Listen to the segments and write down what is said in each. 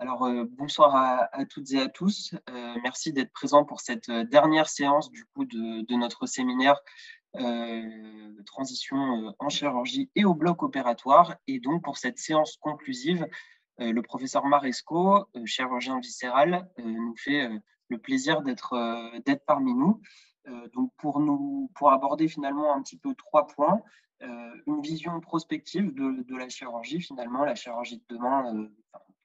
Alors, euh, bonsoir à, toutes et à tous. Euh, merci d'être présents pour cette euh, dernière séance du coup, de, notre séminaire Transition en chirurgie et au bloc opératoire. Et donc, pour cette séance conclusive, le professeur Maresco, chirurgien viscéral, nous fait le plaisir d'être parmi nous. donc, pour, nous, pour aborder finalement un petit peu trois points. une vision prospective de, de la chirurgie, finalement, la chirurgie de demain,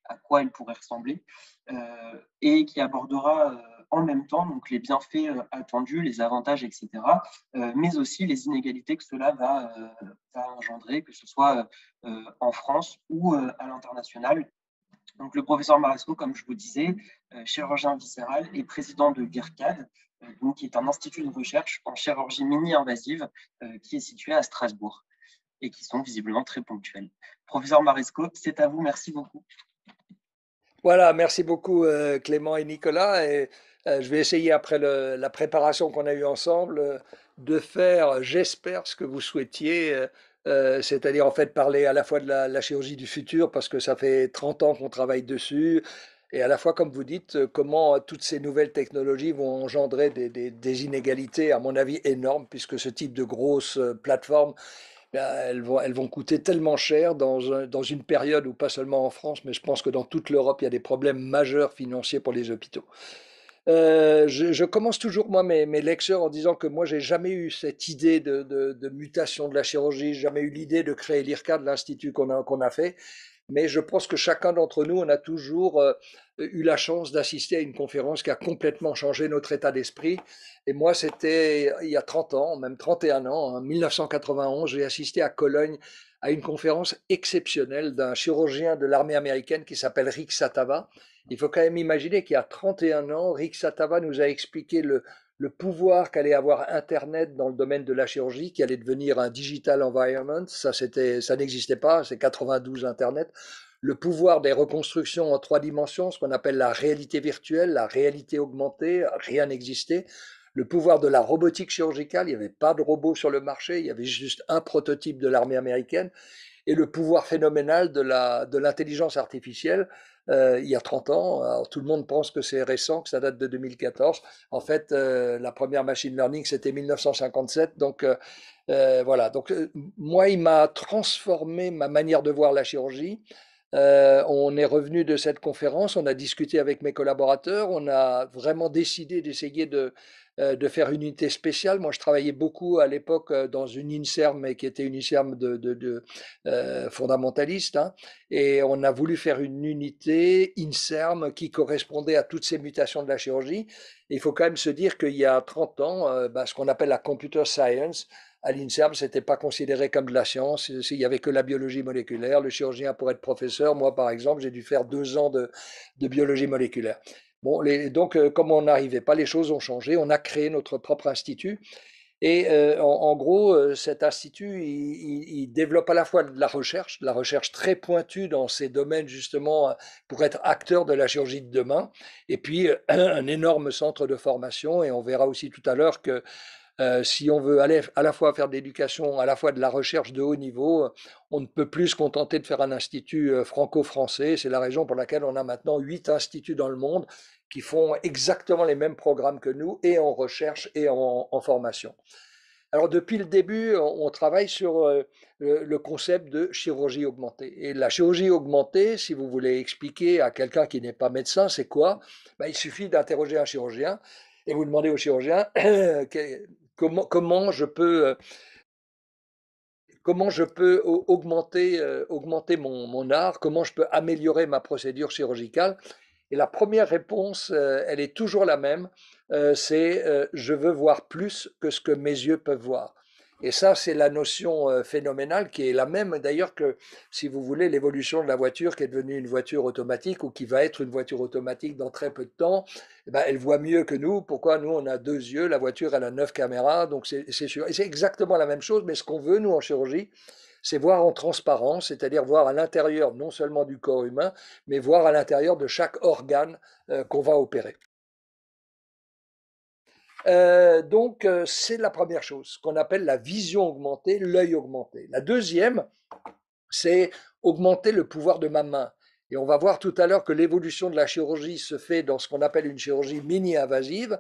à quoi elle pourrait ressembler, euh, et qui abordera euh, en même temps donc les bienfaits euh, attendus, les avantages, etc., mais aussi les inégalités que cela va, engendrer, que ce soit en France ou à l'international, donc, le professeur Maresco, comme je vous disais, chirurgien viscéral et président de Gercad, qui est un institut de recherche en chirurgie mini-invasive qui est situé à Strasbourg et qui sont visiblement très ponctuels. Professeur Maresco, c'est à vous, merci beaucoup. Voilà, merci beaucoup euh, Clément et Nicolas. Et euh, je vais essayer, après la préparation qu'on a eue ensemble, euh, de faire, j'espère, ce que vous souhaitiez, c'est-à-dire en fait parler à la fois de la, chirurgie du futur, parce que ça fait 30 ans qu'on travaille dessus, et à la fois, comme vous dites, comment toutes ces nouvelles technologies vont engendrer des, inégalités, à mon avis, énormes, puisque ce type de grosse plateforme… Eh elles vont, elles vont coûter tellement cher dans, une période où pas seulement en France, mais je pense que dans toute l'Europe, il y a des problèmes majeurs financiers pour les hôpitaux. Euh, je, commence toujours moi mes, mes, lectures en disant que moi j'ai jamais eu cette idée de, mutation de la chirurgie, jamais eu l'idée de créer l'IRCA de l'institut qu'on qu'on a fait mais je pense que chacun d'entre nous, on a toujours euh, eu la chance d'assister à une conférence qui a complètement changé notre état d'esprit. Et moi, c'était il y a 30 ans, même 31 ans, hein, en 1991, j'ai assisté à Cologne à une conférence exceptionnelle d'un chirurgien de l'armée américaine qui s'appelle Rick Satava. Il faut quand même imaginer qu'il y a 31 ans, Rick Satava nous a expliqué le, le pouvoir qu'allait avoir Internet dans le domaine de la chirurgie, qui allait devenir un digital environment, ça, n'existait pas, c'est 92 Internet, le pouvoir des reconstructions en trois dimensions, ce qu'on appelle la réalité virtuelle, la réalité augmentée, rien n'existait, le pouvoir de la robotique chirurgicale, il n'y avait pas de robots sur le marché, il y avait juste un prototype de l'armée américaine, et le pouvoir phénoménal de l'intelligence artificielle, euh, il y a 30 ans. tout le monde pense que c'est récent, que ça date de 2014. En fait, euh, la première machine learning, c'était 1957. Donc euh, voilà, donc moi, il m'a transformé ma manière de voir la chirurgie. on est revenu de cette conférence, on a discuté avec mes collaborateurs, on a vraiment décidé d'essayer de, euh, de faire une unité spéciale. Moi, je travaillais beaucoup à l'époque euh, dans une INSERM, mais qui était une INSERM de, de, euh, fondamentaliste. Hein. et on a voulu faire une unité INSERM qui correspondait à toutes ces mutations de la chirurgie. il faut quand même se dire qu'il y a 30 ans, bah, ce qu'on appelle la computer science, à l'INSERM, n'était pas considéré comme de la science. Il y avait que la biologie moléculaire. Le chirurgien pour être professeur, moi par exemple, j'ai dû faire deux ans de biologie moléculaire donc, euh, comme on n'arrivait pas, les choses ont changé. On a créé notre propre institut. Et euh, en, gros, euh, cet institut, il, développe à la fois de la recherche, de la recherche très pointue dans ces domaines justement pour être acteur de la chirurgie de demain, et puis un énorme centre de formation. Et on verra aussi tout à l'heure que euh, si on veut aller à la fois faire de l'éducation, à la fois de la recherche de haut niveau, on ne peut plus se contenter de faire un institut euh, franco-français. C'est la raison pour laquelle on a maintenant huit instituts dans le monde qui font exactement les mêmes programmes que nous, et en recherche et en, formation. Alors depuis le début, on, travaille sur euh, le, concept de chirurgie augmentée. Et la chirurgie augmentée, si vous voulez expliquer à quelqu'un qui n'est pas médecin, c'est quoi ben, Il suffit d'interroger un chirurgien et vous demandez au chirurgien comment, je peux euh, augmenter, euh, mon, art, comment je peux améliorer ma procédure chirurgicale. Et la première réponse, euh, elle est toujours la même, c'est je veux voir plus que ce que mes yeux peuvent voir. Et ça, c'est la notion euh, phénoménale qui est la même d'ailleurs que, si vous voulez, l'évolution de la voiture qui est devenue une voiture automatique ou qui va être une voiture automatique dans très peu de temps. Eh ben, elle voit mieux que nous. Pourquoi nous, on a deux yeux, la voiture, elle a neuf caméras, donc c'est sûr. Et c'est exactement la même chose, mais ce qu'on veut, nous, en chirurgie, c'est voir en transparence, c'est-à-dire voir à l'intérieur non seulement du corps humain, mais voir à l'intérieur de chaque organe euh, qu'on va opérer. Euh, donc, euh, c'est la première chose qu'on appelle la vision augmentée, l'œil augmenté. La deuxième, c'est augmenter le pouvoir de ma main. Et on va voir tout à l'heure que l'évolution de la chirurgie se fait dans ce qu'on appelle une chirurgie mini-invasive.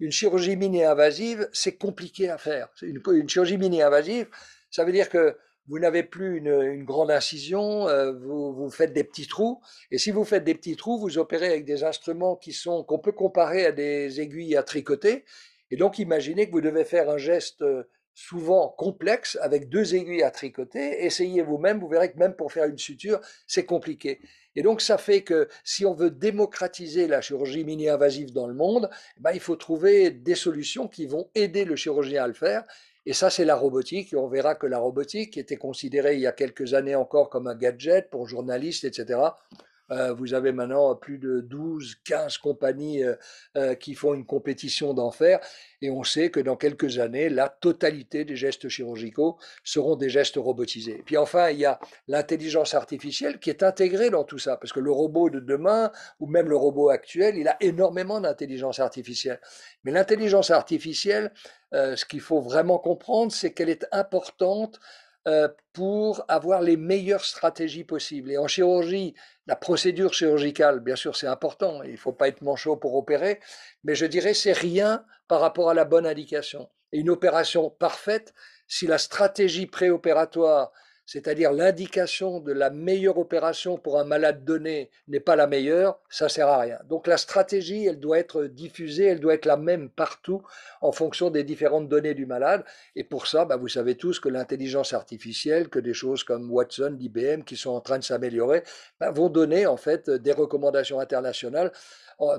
Une chirurgie mini-invasive, c'est compliqué à faire. une chirurgie mini-invasive, ça veut dire que vous n'avez plus une, grande incision, euh, vous, faites des petits trous. Et si vous faites des petits trous, vous opérez avec des instruments qui sont qu'on peut comparer à des aiguilles à tricoter. Et donc, imaginez que vous devez faire un geste euh, souvent complexe avec deux aiguilles à tricoter. Essayez vous-même, vous verrez que même pour faire une suture, c'est compliqué. Et donc, ça fait que si on veut démocratiser la chirurgie mini-invasive dans le monde, eh ben, il faut trouver des solutions qui vont aider le chirurgien à le faire et ça, c'est la robotique. on verra que la robotique, qui était considérée il y a quelques années encore comme un gadget pour journalistes, etc., euh, vous avez maintenant plus de 12, 15 compagnies euh, euh, qui font une compétition d'enfer. Et on sait que dans quelques années, la totalité des gestes chirurgicaux seront des gestes robotisés. Et puis enfin, il y a l'intelligence artificielle qui est intégrée dans tout ça, parce que le robot de demain, ou même le robot actuel, il a énormément d'intelligence artificielle. Mais l'intelligence artificielle, euh, ce qu'il faut vraiment comprendre, c'est qu'elle est importante euh, pour avoir les meilleures stratégies possibles. Et en chirurgie, la procédure chirurgicale, bien sûr, c'est important. Il ne faut pas être manchot pour opérer, mais je dirais c'est rien par rapport à la bonne indication. Et une opération parfaite, si la stratégie préopératoire c'est-à-dire l'indication de la meilleure opération pour un malade donné n'est pas la meilleure, ça sert à rien. Donc la stratégie, elle doit être diffusée, elle doit être la même partout en fonction des différentes données du malade. Et pour ça, bah, vous savez tous que l'intelligence artificielle, que des choses comme Watson, d'IBM qui sont en train de s'améliorer, bah, vont donner en fait des recommandations internationales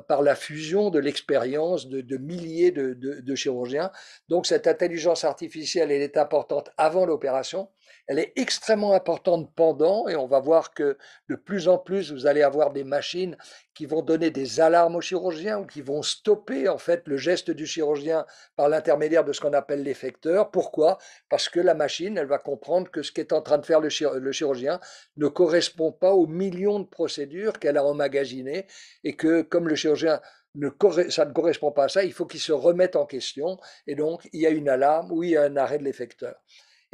par la fusion de l'expérience de, milliers de, de chirurgiens. Donc cette intelligence artificielle, elle est importante avant l'opération elle est extrêmement importante pendant, et on va voir que de plus en plus, vous allez avoir des machines qui vont donner des alarmes aux chirurgiens ou qui vont stopper en fait le geste du chirurgien par l'intermédiaire de ce qu'on appelle l'effecteur. Pourquoi Parce que la machine, elle va comprendre que ce qu'est en train de faire le, chirurgien ne correspond pas aux millions de procédures qu'elle a emmagasinées et que comme le chirurgien ça ne correspond pas à ça, il faut qu'il se remette en question et donc il y a une alarme ou il y a un arrêt de l'effecteur.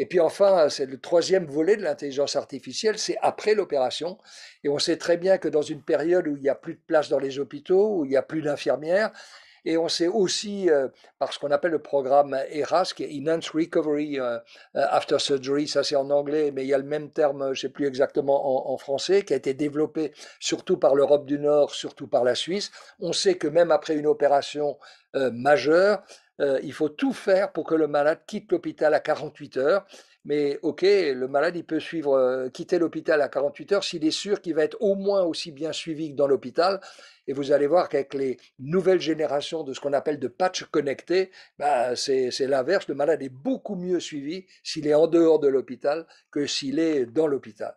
Et puis enfin, c'est le troisième volet de l'intelligence artificielle, c'est après l'opération. Et on sait très bien que dans une période où il n'y a plus de place dans les hôpitaux, où il n'y a plus d'infirmières, et on sait aussi, euh, par ce qu'on appelle le programme ERAS, qui est Enhanced Recovery euh, euh, After Surgery, ça c'est en anglais, mais il y a le même terme, je ne sais plus exactement en, français, qui a été développé surtout par l'Europe du Nord, surtout par la Suisse. On sait que même après une opération majeure, euh, il faut tout faire pour que le malade quitte l'hôpital à 48 heures. Mais ok, le malade, il peut suivre, euh, quitter l'hôpital à 48 heures s'il est sûr qu'il va être au moins aussi bien suivi que dans l'hôpital. Et vous allez voir qu'avec les nouvelles générations de ce qu'on appelle de patch connectés, bah, c'est l'inverse. Le malade est beaucoup mieux suivi s'il est en dehors de l'hôpital que s'il est dans l'hôpital.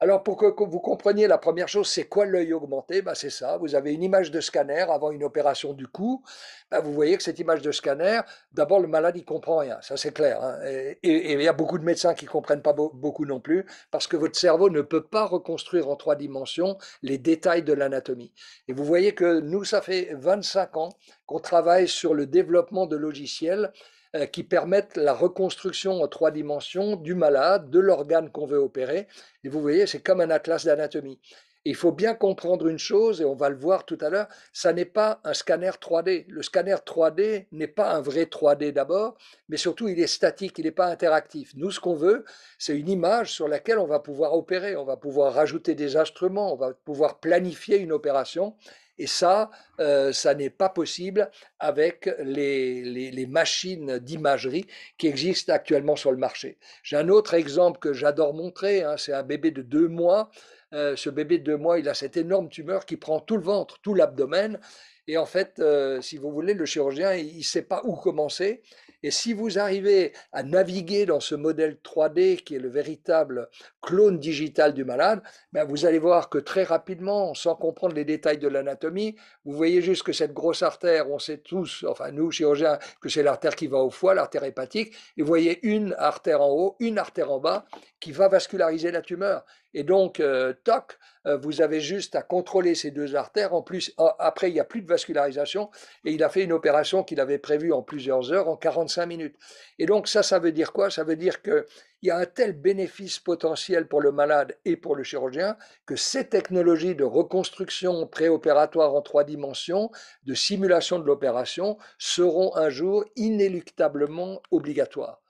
Alors pour que vous compreniez, la première chose, c'est quoi l'œil augmenté ben, C'est ça, vous avez une image de scanner avant une opération du cou. Ben, vous voyez que cette image de scanner, d'abord le malade, il comprend rien, ça c'est clair. Hein. Et il y a beaucoup de médecins qui ne comprennent pas beaucoup non plus, parce que votre cerveau ne peut pas reconstruire en trois dimensions les détails de l'anatomie. Et vous voyez que nous, ça fait 25 ans qu'on travaille sur le développement de logiciels euh, qui permettent la reconstruction en trois dimensions du malade, de l'organe qu'on veut opérer. Et vous voyez, c'est comme un atlas d'anatomie. Il faut bien comprendre une chose, et on va le voir tout à l'heure, ça n'est pas un scanner 3D. Le scanner 3D n'est pas un vrai 3D d'abord, mais surtout il est statique, il n'est pas interactif. Nous, ce qu'on veut, c'est une image sur laquelle on va pouvoir opérer, on va pouvoir rajouter des instruments, on va pouvoir planifier une opération. Et ça, euh, ça n'est pas possible avec les, machines d'imagerie qui existent actuellement sur le marché. J'ai un autre exemple que j'adore montrer, hein, c'est un bébé de deux mois. Euh, ce bébé de deux mois, il a cette énorme tumeur qui prend tout le ventre, tout l'abdomen. Et en fait, euh, si vous voulez, le chirurgien, il ne sait pas où commencer. Et si vous arrivez à naviguer dans ce modèle 3D qui est le véritable clone digital du malade, ben vous allez voir que très rapidement, sans comprendre les détails de l'anatomie, vous voyez juste que cette grosse artère, on sait tous, enfin nous chirurgiens, que c'est l'artère qui va au foie, l'artère hépatique, et vous voyez une artère en haut, une artère en bas, qui va vasculariser la tumeur. Et donc, euh, toc, euh, vous avez juste à contrôler ces deux artères. En plus, après, il n'y a plus de vascularisation. Et il a fait une opération qu'il avait prévue en plusieurs heures, en 45 minutes. Et donc, ça, ça veut dire quoi Ça veut dire qu'il y a un tel bénéfice potentiel pour le malade et pour le chirurgien que ces technologies de reconstruction préopératoire en trois dimensions, de simulation de l'opération, seront un jour inéluctablement obligatoires.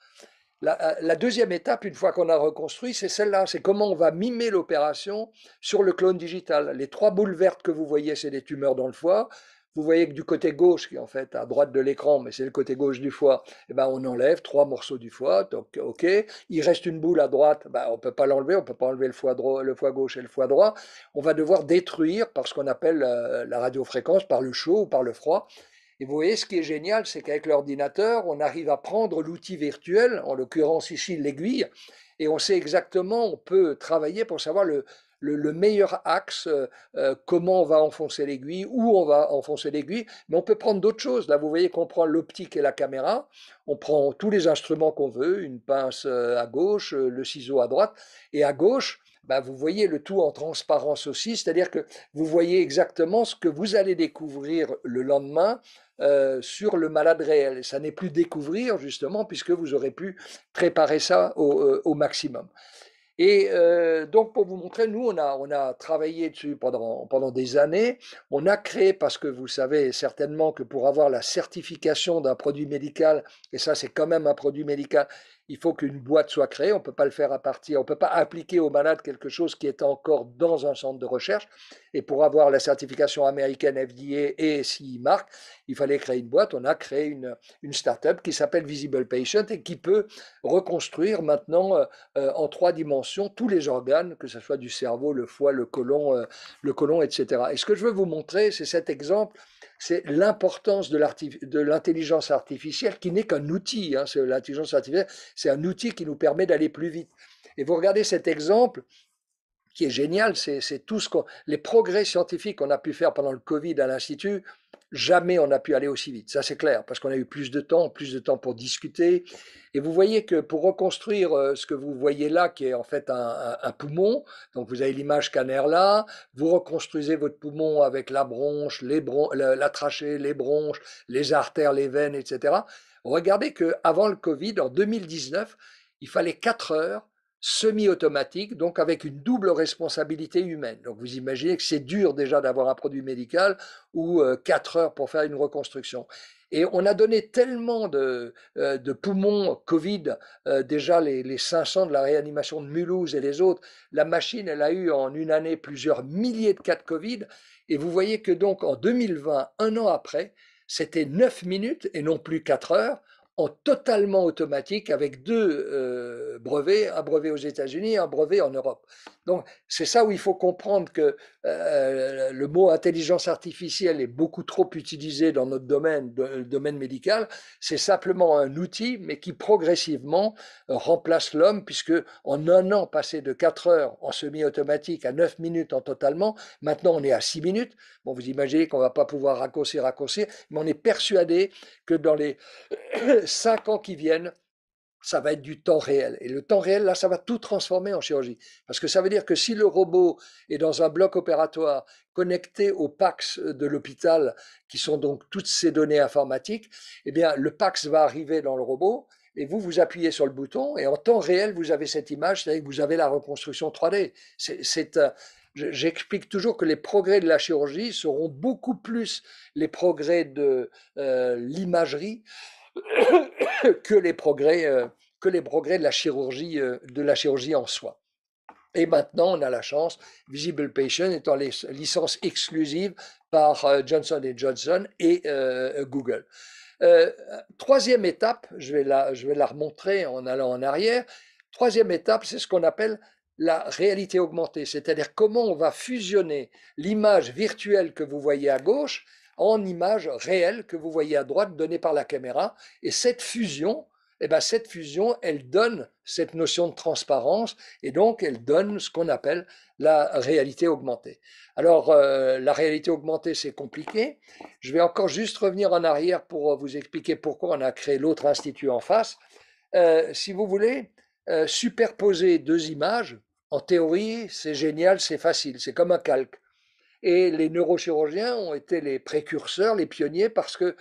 Euh, la, deuxième étape, une fois qu'on a reconstruit, c'est celle-là, c'est comment on va mimer l'opération sur le clone digital. Les trois boules vertes que vous voyez, c'est des tumeurs dans le foie. Vous voyez que du côté gauche, qui est en fait à droite de l'écran, mais c'est le côté gauche du foie, eh ben on enlève trois morceaux du foie, donc ok. Il reste une boule à droite, ben, on ne peut pas l'enlever, on ne peut pas enlever le foie gauche et le foie droit. On va devoir détruire par ce qu'on appelle euh, la radiofréquence, par le chaud ou par le froid, et vous voyez, ce qui est génial, c'est qu'avec l'ordinateur, on arrive à prendre l'outil virtuel, en l'occurrence ici l'aiguille, et on sait exactement, on peut travailler pour savoir le, meilleur axe, euh, euh, comment on va enfoncer l'aiguille, où on va enfoncer l'aiguille, mais on peut prendre d'autres choses. Là, vous voyez qu'on prend l'optique et la caméra, on prend tous les instruments qu'on veut, une pince euh, à gauche, le ciseau à droite, et à gauche, bah, vous voyez le tout en transparence aussi, c'est-à-dire que vous voyez exactement ce que vous allez découvrir le lendemain euh, sur le malade réel. Ça n'est plus découvrir justement puisque vous aurez pu préparer ça au, euh, maximum. Et euh, donc, pour vous montrer, nous, on a, on a travaillé dessus pendant, pendant des années. On a créé, parce que vous savez certainement que pour avoir la certification d'un produit médical, et ça, c'est quand même un produit médical, il faut qu'une boîte soit créée, on ne peut pas le faire à partir, on ne peut pas appliquer au malades quelque chose qui est encore dans un centre de recherche. Et pour avoir la certification américaine FDA et CE Mark, il fallait créer une boîte. On a créé une, une start-up qui s'appelle Visible Patient et qui peut reconstruire maintenant euh, euh, en trois dimensions tous les organes, que ce soit du cerveau, le foie, le côlon, euh, le côlon, etc. Et ce que je veux vous montrer, c'est cet exemple c'est l'importance de l'intelligence artificielle qui n'est qu'un outil. Hein. l'intelligence artificielle, c'est un outil qui nous permet d'aller plus vite. Et vous regardez cet exemple qui est génial, c'est tout ce qu'on, les progrès scientifiques qu'on a pu faire pendant le Covid à l'Institut, jamais on n'a pu aller aussi vite. Ça, c'est clair, parce qu'on a eu plus de temps, plus de temps pour discuter. Et vous voyez que pour reconstruire euh, ce que vous voyez là, qui est en fait un, poumon, donc vous avez l'image canner là, vous reconstruisez votre poumon avec la bronche, les bron la, trachée, les bronches, les artères, les veines, etc. Regardez que avant le Covid, en 2019, il fallait 4 heures semi-automatique, donc avec une double responsabilité humaine. Donc vous imaginez que c'est dur déjà d'avoir un produit médical ou euh, quatre heures pour faire une reconstruction. Et on a donné tellement de, euh, poumons Covid, euh, déjà les, les 500 de la réanimation de Mulhouse et les autres, la machine, elle a eu en une année plusieurs milliers de cas de Covid. Et vous voyez que donc en 2020, un an après, c'était neuf minutes et non plus quatre heures en totalement automatique avec deux euh, brevets, un brevet aux États-Unis et un brevet en Europe. Donc c'est ça où il faut comprendre que euh, euh, le mot intelligence artificielle est beaucoup trop utilisé dans notre domaine, le domaine médical. C'est simplement un outil, mais qui progressivement remplace l'homme, puisque en un an passé de 4 heures en semi-automatique à 9 minutes en totalement, maintenant on est à 6 minutes. Bon, vous imaginez qu'on va pas pouvoir raccourcir, raccourcir, mais on est persuadé que dans les cinq ans qui viennent, ça va être du temps réel. Et le temps réel, là, ça va tout transformer en chirurgie. Parce que ça veut dire que si le robot est dans un bloc opératoire connecté au PAX euh, de l'hôpital, qui sont donc toutes ces données informatiques, eh bien, le PAX va arriver dans le robot et vous, vous appuyez sur le bouton et en temps réel, vous avez cette image, c'est-à-dire que vous avez la reconstruction 3D. Euh, j'explique toujours que les progrès de la chirurgie seront beaucoup plus les progrès de euh, l'imagerie que les progrès euh, que les progrès de la chirurgie euh, de la chirurgie en soi. Et maintenant, on a la chance, Visible Patient étant les licence exclusive par Johnson euh, Johnson et Google. troisième étape, je vais, la, je vais la remontrer en allant en arrière. Troisième étape, c'est ce qu'on appelle la réalité augmentée, c'est-à-dire comment on va fusionner l'image virtuelle que vous voyez à gauche en image réelle que vous voyez à droite donnée par la caméra. Et cette fusion, eh ben cette fusion, elle donne cette notion de transparence et donc elle donne ce qu'on appelle la réalité augmentée. Alors, euh, la réalité augmentée, c'est compliqué. Je vais encore juste revenir en arrière pour euh, vous expliquer pourquoi on a créé l'autre institut en face. Euh, si vous voulez, superposer deux images, en théorie, c'est génial, c'est facile, c'est comme un calque. Et les neurochirurgiens ont été les précurseurs, les pionniers, parce que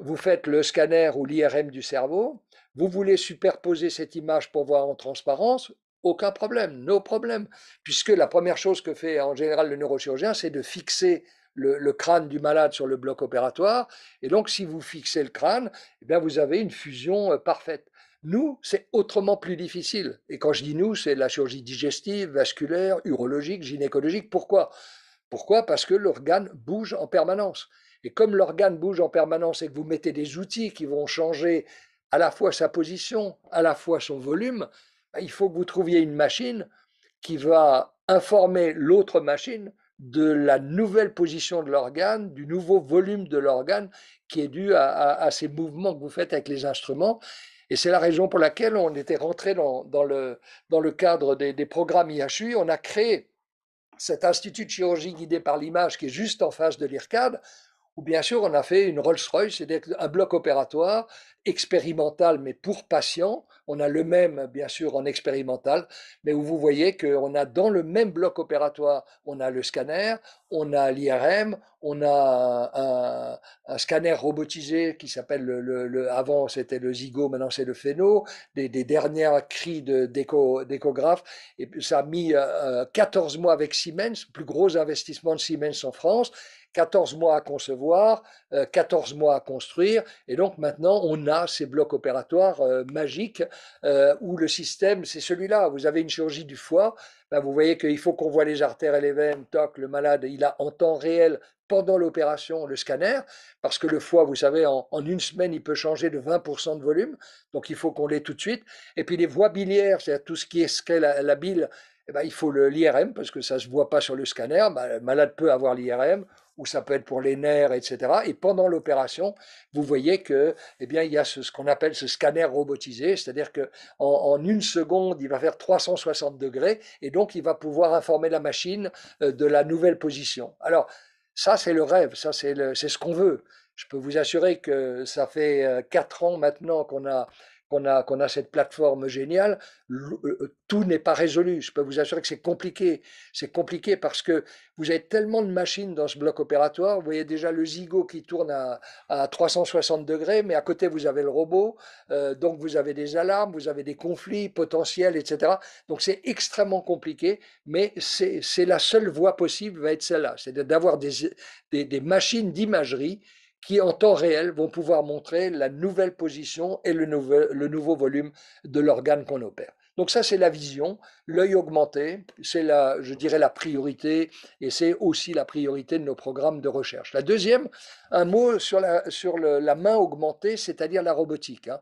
vous faites le scanner ou l'IRM du cerveau, vous voulez superposer cette image pour voir en transparence, aucun problème, nos problèmes puisque la première chose que fait en général le neurochirurgien, c'est de fixer le, crâne du malade sur le bloc opératoire, et donc si vous fixez le crâne, eh bien vous avez une fusion euh, parfaite. Nous, c'est autrement plus difficile. Et quand je dis nous, c'est la chirurgie digestive, vasculaire, urologique, gynécologique. Pourquoi pourquoi Parce que l'organe bouge en permanence. Et comme l'organe bouge en permanence et que vous mettez des outils qui vont changer à la fois sa position, à la fois son volume, bah, il faut que vous trouviez une machine qui va informer l'autre machine de la nouvelle position de l'organe, du nouveau volume de l'organe qui est dû à, ces mouvements que vous faites avec les instruments. Et c'est la raison pour laquelle on était rentré dans, le, dans le cadre des, des programmes IHU. On a créé cet institut de chirurgie guidé par l'image qui est juste en face de l'IRCAD, où bien sûr on a fait une Rolls-Royce, c'est-à-dire un bloc opératoire expérimental, mais pour patient. On a le même, bien sûr, en expérimental, mais où vous voyez qu'on a dans le même bloc opératoire, on a le scanner, on a l'IRM, on a un, scanner robotisé qui s'appelle, le, le, avant c'était le Zigo, maintenant c'est le Phéno, des, des dernières cris d'échographes et ça a mis 14 euh, mois avec Siemens, plus gros investissement de Siemens en France, 14 mois à concevoir, 14 euh, mois à construire. Et donc maintenant, on a ces blocs opératoires euh, magiques euh, où le système, c'est celui-là. Vous avez une chirurgie du foie, ben, vous voyez qu'il faut qu'on voit les artères et les veines, toc, le malade, il a en temps réel pendant l'opération le scanner, parce que le foie, vous savez, en, une semaine, il peut changer de 20% de volume, donc il faut qu'on l'ait tout de suite. Et puis les voies biliaires, cest à tout ce qui est ce la, bile, eh ben, il faut l'IRM parce que ça se voit pas sur le scanner. Ben, malade peut avoir l'IRM ou ça peut être pour les nerfs, etc. Et pendant l'opération, vous voyez que, eh bien, il y a ce, qu'on appelle ce scanner robotisé, c'est-à-dire que en, en, une seconde, il va faire 360 degrés et donc il va pouvoir informer la machine euh, de la nouvelle position. Alors, ça, c'est le rêve, ça, c'est ce qu'on veut. Je peux vous assurer que ça fait euh, quatre ans maintenant qu'on a qu'on a, cette plateforme géniale, euh, euh, tout n'est pas résolu. Je peux vous assurer que c'est compliqué. C'est compliqué parce que vous avez tellement de machines dans ce bloc opératoire. Vous voyez déjà le zigot qui tourne à, à 360 degrés, mais à côté, vous avez le robot. Euh, donc, vous avez des alarmes, vous avez des conflits potentiels, etc. Donc, c'est extrêmement compliqué, mais c'est la seule voie possible va être celle-là. C'est d'avoir des, des, des machines d'imagerie qui en temps réel vont pouvoir montrer la nouvelle position et le, le nouveau volume de l'organe qu'on opère. Donc ça, c'est la vision, l'œil augmenté, c'est la, je dirais, la priorité, et c'est aussi la priorité de nos programmes de recherche. La deuxième, un mot sur la, sur la main augmentée, c'est-à-dire la robotique. Hein.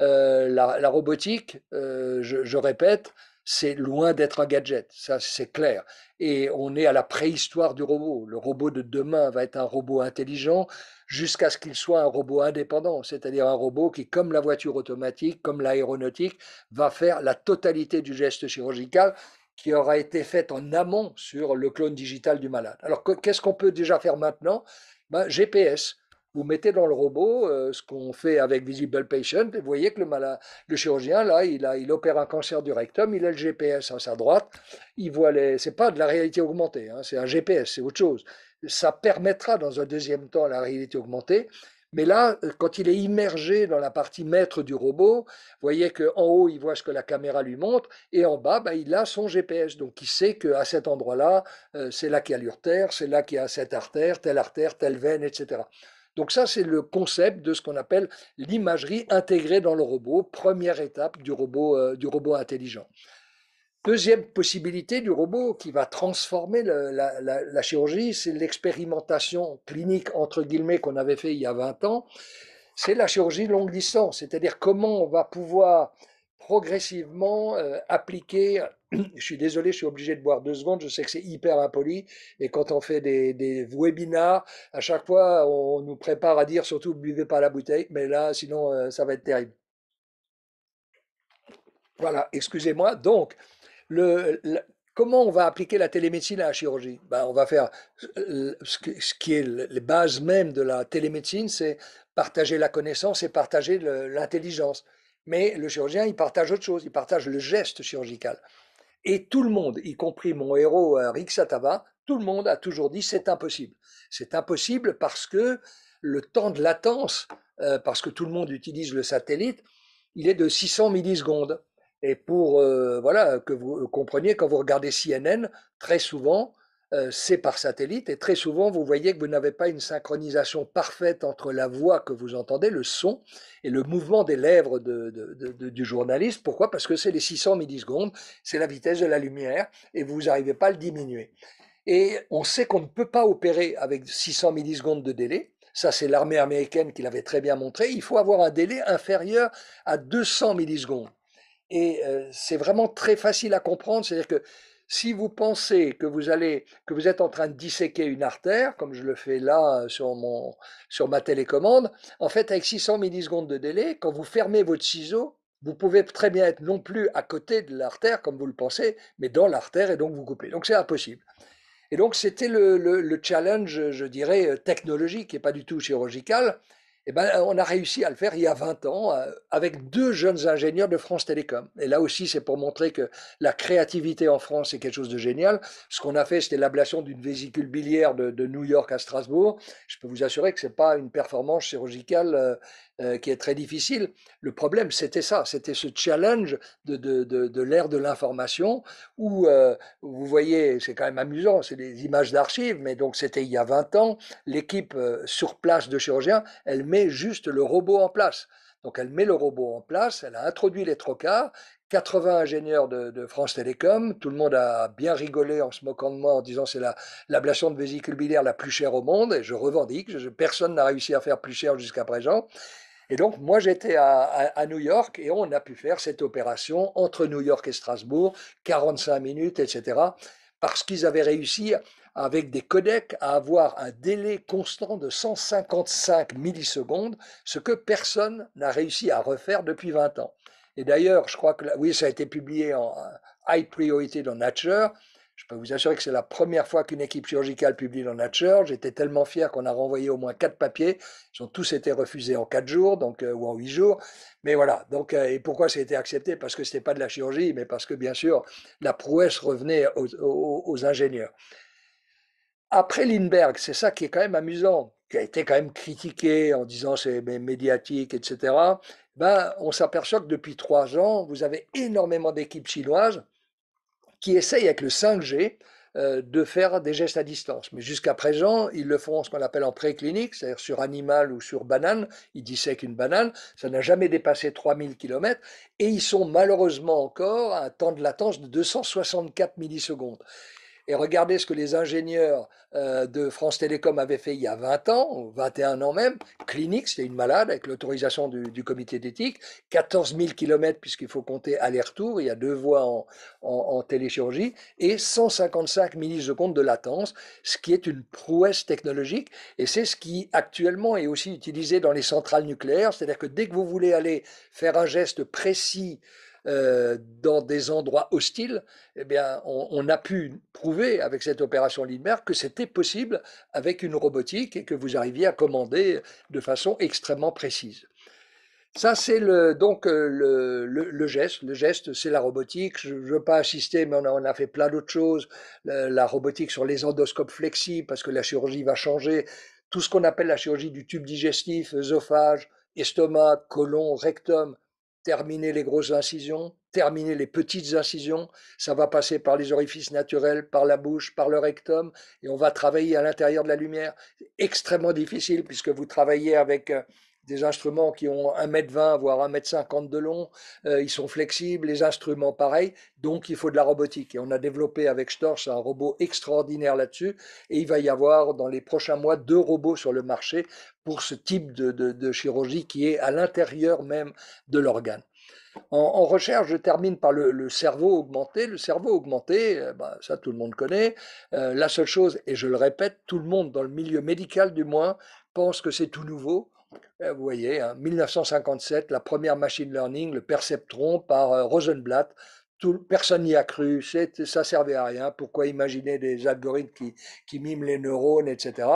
Euh, la, robotique, euh, je, répète, c'est loin d'être un gadget, ça c'est clair. Et on est à la préhistoire du robot. Le robot de demain va être un robot intelligent jusqu'à ce qu'il soit un robot indépendant, c'est-à-dire un robot qui, comme la voiture automatique, comme l'aéronautique, va faire la totalité du geste chirurgical qui aura été fait en amont sur le clone digital du malade. Alors qu'est-ce qu'on peut déjà faire maintenant ben, GPS vous mettez dans le robot euh, ce qu'on fait avec Visible Patient, et vous voyez que le, malade, le chirurgien, là, il, a, il opère un cancer du rectum, il a le GPS à sa droite, il voit les... C'est pas de la réalité augmentée, hein, c'est un GPS, c'est autre chose. Ça permettra dans un deuxième temps la réalité augmentée, mais là, euh, quand il est immergé dans la partie maître du robot, vous voyez qu'en haut, il voit ce que la caméra lui montre, et en bas, bah, il a son GPS. Donc, il sait qu'à cet endroit-là, euh, c'est là qu'il y a l'urtère, c'est là qu'il y a cette artère, telle artère, telle veine, etc. Donc ça, c'est le concept de ce qu'on appelle l'imagerie intégrée dans le robot, première étape du robot, euh, du robot intelligent. Deuxième possibilité du robot qui va transformer la, chirurgie, c'est l'expérimentation clinique, entre guillemets, qu'on avait fait il y a 20 ans. C'est la chirurgie longue distance, c'est-à-dire comment on va pouvoir progressivement euh, appliquer je suis désolé, je suis obligé de boire deux secondes. Je sais que c'est hyper impoli. Et quand on fait des, des webinars, à chaque fois, on nous prépare à dire surtout ne buvez pas la bouteille. Mais là, sinon, euh, ça va être terrible. Voilà, excusez-moi. Donc, comment on va appliquer la télémédecine à la chirurgie ben, On va faire euh, ce, ce qui est les bases même de la télémédecine, c'est partager la connaissance et partager l'intelligence. Mais le chirurgien, il partage autre chose, il partage le geste chirurgical. Et tout le monde, y compris mon héros euh, Rick Satava, tout le monde a toujours dit c'est impossible. C'est impossible parce que le temps de latence, euh, parce que tout le monde utilise le satellite, il est de 600 millisecondes. Et pour euh, voilà que vous compreniez, quand vous regardez CNN, très souvent, euh, c'est par satellite et très souvent vous voyez que vous n'avez pas une synchronisation parfaite entre la voix que vous entendez, le son et le mouvement des lèvres de, du journaliste. Pourquoi Parce que c'est les 600 millisecondes, c'est la vitesse de la lumière et vous n'arrivez pas à le diminuer. Et on sait qu'on ne peut pas opérer avec 600 millisecondes de délai. Ça, c'est l'armée américaine qui l'avait très bien montré. Il faut avoir un délai inférieur à 200 millisecondes. Et euh, c'est vraiment très facile à comprendre. C'est-à-dire que si vous pensez que vous êtes en train de disséquer une artère, comme je le fais là euh, sur ma télécommande, en fait avec 600 millisecondes de délai, quand vous fermez votre ciseau, vous pouvez très bien être non plus à côté de l'artère comme vous le pensez, mais dans l'artère et donc vous coupez. Donc c'est impossible. Et donc c'était le, challenge, je dirais, euh, technologique et pas du tout chirurgical. Eh ben, euh, on a réussi à le faire il y a 20 ans euh, avec deux jeunes ingénieurs de France Télécom. Et là aussi, c'est pour montrer que la créativité en France, est quelque chose de génial. Ce qu'on a fait, c'était l'ablation d'une vésicule biliaire de, New York à Strasbourg. Je peux vous assurer que ce n'est pas une performance chirurgicale euh, euh, qui est très difficile. Le problème, c'était ça, c'était ce challenge de, de, de, l'ère de l'information où, euh, vous voyez, c'est quand même amusant, c'est des images d'archives, mais donc c'était il y a 20 ans, l'équipe euh, sur place de chirurgiens, elle met juste le robot en place. Donc elle met le robot en place, elle a introduit les trocars 80 ingénieurs de, France Télécom. Tout le monde a bien rigolé en se moquant de moi en disant c'est la l'ablation de vésicule biliaire la plus chère au monde et je revendique. personne n'a réussi à faire plus cher jusqu'à présent. Et donc, moi, j'étais à, New York et on a pu faire cette opération entre New York et Strasbourg, 45 minutes, etc., parce qu'ils avaient réussi avec des codecs à avoir un délai constant de 155 millisecondes, ce que personne n'a réussi à refaire depuis 20 ans. Et d'ailleurs, je crois que, oui, ça a été publié en euh, high priority dans Nature, je peux vous assurer que c'est la première fois qu'une équipe chirurgicale publie dans Nature. J'étais tellement fier qu'on a renvoyé au moins quatre papiers. Ils ont tous été refusés en quatre jours, donc euh, ou en huit jours. Mais voilà. Donc euh, et pourquoi ça a été accepté Parce que ce n'était pas de la chirurgie, mais parce que bien sûr la prouesse revenait aux, ingénieurs. Après Lindbergh, c'est ça qui est quand même amusant, qui a été quand même critiqué en disant c'est médiatique, etc. Ben, on s'aperçoit que depuis trois ans, vous avez énormément d'équipes chinoises qui essayent avec le 5G euh, de faire des gestes à distance. Mais jusqu'à présent, ils le font en ce qu'on appelle en préclinique, c'est-à-dire sur animal ou sur banane. Ils dissèquent une banane, ça n'a jamais dépassé 3000 km, et ils sont malheureusement encore à un temps de latence de 264 millisecondes et regardez ce que les ingénieurs euh, de France Télécom avaient fait il y a 20 ans, 21 ans même, clinique, c'est une malade avec l'autorisation du, comité d'éthique, 14 000 km puisqu'il faut compter aller-retour, il y a deux voies en, en téléchirurgie, et 155 millisecondes de latence, ce qui est une prouesse technologique, et c'est ce qui actuellement est aussi utilisé dans les centrales nucléaires, c'est-à-dire que dès que vous voulez aller faire un geste précis, euh, dans des endroits hostiles, eh bien, on, a pu prouver avec cette opération Lindbergh que c'était possible avec une robotique et que vous arriviez à commander de façon extrêmement précise. Ça, c'est le, donc euh, le, geste. Le geste, c'est la robotique. Je ne veux pas insister mais on a, a fait plein d'autres choses. La, robotique sur les endoscopes flexibles parce que la chirurgie va changer. Tout ce qu'on appelle la chirurgie du tube digestif, œsophage, estomac, colon, rectum, terminer les grosses incisions, terminer les petites incisions. Ça va passer par les orifices naturels, par la bouche, par le rectum, et on va travailler à l'intérieur de la lumière. Extrêmement difficile puisque vous travaillez avec euh, des instruments qui ont 1m20 voire 1m50 de long, euh, ils sont flexibles, les instruments pareils, donc il faut de la robotique. Et on a développé avec Storch un robot extraordinaire là-dessus, et il va y avoir dans les prochains mois deux robots sur le marché pour ce type de, chirurgie qui est à l'intérieur même de l'organe. En, recherche, je termine par le, cerveau augmenté. Le cerveau augmenté, euh, bah, ça tout le monde connaît. Euh, la seule chose, et je le répète, tout le monde dans le milieu médical du moins pense que c'est tout nouveau. Eh, vous voyez, hein, en 1957, la première machine learning, le perceptron par euh, Rosenblatt. personne n'y a cru, ça servait à rien. Pourquoi imaginer des algorithmes qui, qui, miment les neurones, etc.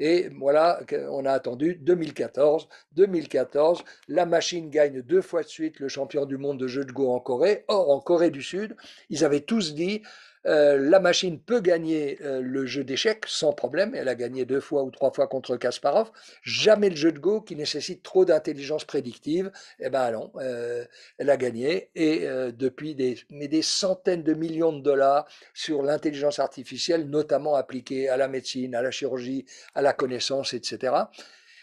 Et voilà, on a attendu 2014. 2014, la machine gagne deux fois de suite le champion du monde de jeu de Go en Corée. Or, en Corée du Sud, ils avaient tous dit euh, la machine peut gagner euh, le jeu d'échecs sans problème. Elle a gagné deux fois ou trois fois contre Kasparov. Jamais le jeu de Go qui nécessite trop d'intelligence prédictive. Eh ben non, euh, elle a gagné et depuis des, mais des centaines de millions de dollars sur l'intelligence artificielle, notamment appliquée à la médecine, à la chirurgie, à la connaissance, etc.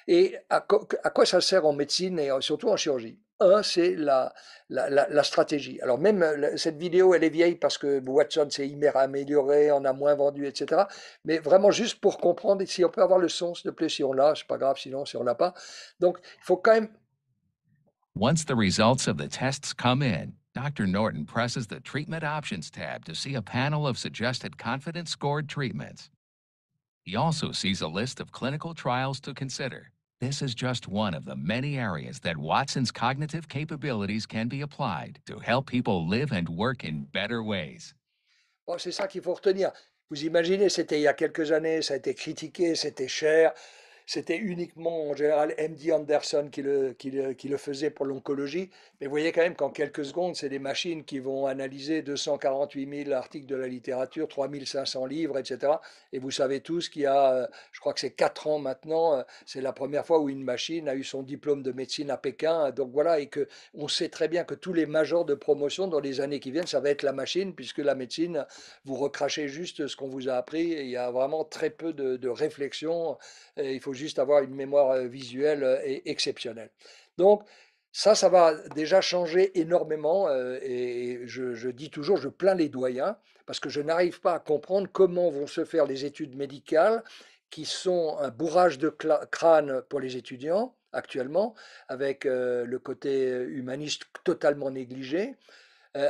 Et à quoi ça sert en médecine et surtout en chirurgie un, c'est la, la, stratégie. Alors même euh, cette vidéo, elle est vieille parce que Watson s'est hyper amélioré, on a moins vendu, etc. Mais vraiment juste pour comprendre si on peut avoir le sens, s'il te plaît, si on l'a, c'est pas grave, sinon si on l'a pas. Donc il faut quand même. Once the results of the tests come in, Dr. Norton presses the Treatment Options tab to see a panel of suggested confidence scored treatments. He also sees a list of clinical trials to consider. This is just one of the many areas that Watson's cognitive capabilities can be applied to help people live and work in better ways. Bon, c'est ça qu'il faut retenir. Vous imaginez, c'était il y a quelques années, ça a été critiqué, c'était cher. C'était uniquement en général MD Anderson qui le, qui le, qui le faisait pour l'oncologie. Mais vous voyez quand même qu'en quelques secondes, c'est des machines qui vont analyser 248 000 articles de la littérature, 3500 livres, etc. Et vous savez tous qu'il y a, euh, je crois que c'est 4 ans maintenant, euh, c'est la première fois où une machine a eu son diplôme de médecine à Pékin. Donc voilà, et que on sait très bien que tous les majors de promotion dans les années qui viennent, ça va être la machine, puisque la médecine, vous recrachez juste ce qu'on vous a appris. Et il y a vraiment très peu de, de réflexion. il faut juste avoir une mémoire euh, visuelle euh, exceptionnelle. Donc, ça, ça va déjà changer énormément euh, et je, dis toujours, je plains les doyens parce que je n'arrive pas à comprendre comment vont se faire les études médicales qui sont un bourrage de crâne pour les étudiants actuellement, avec le côté humaniste totalement négligé,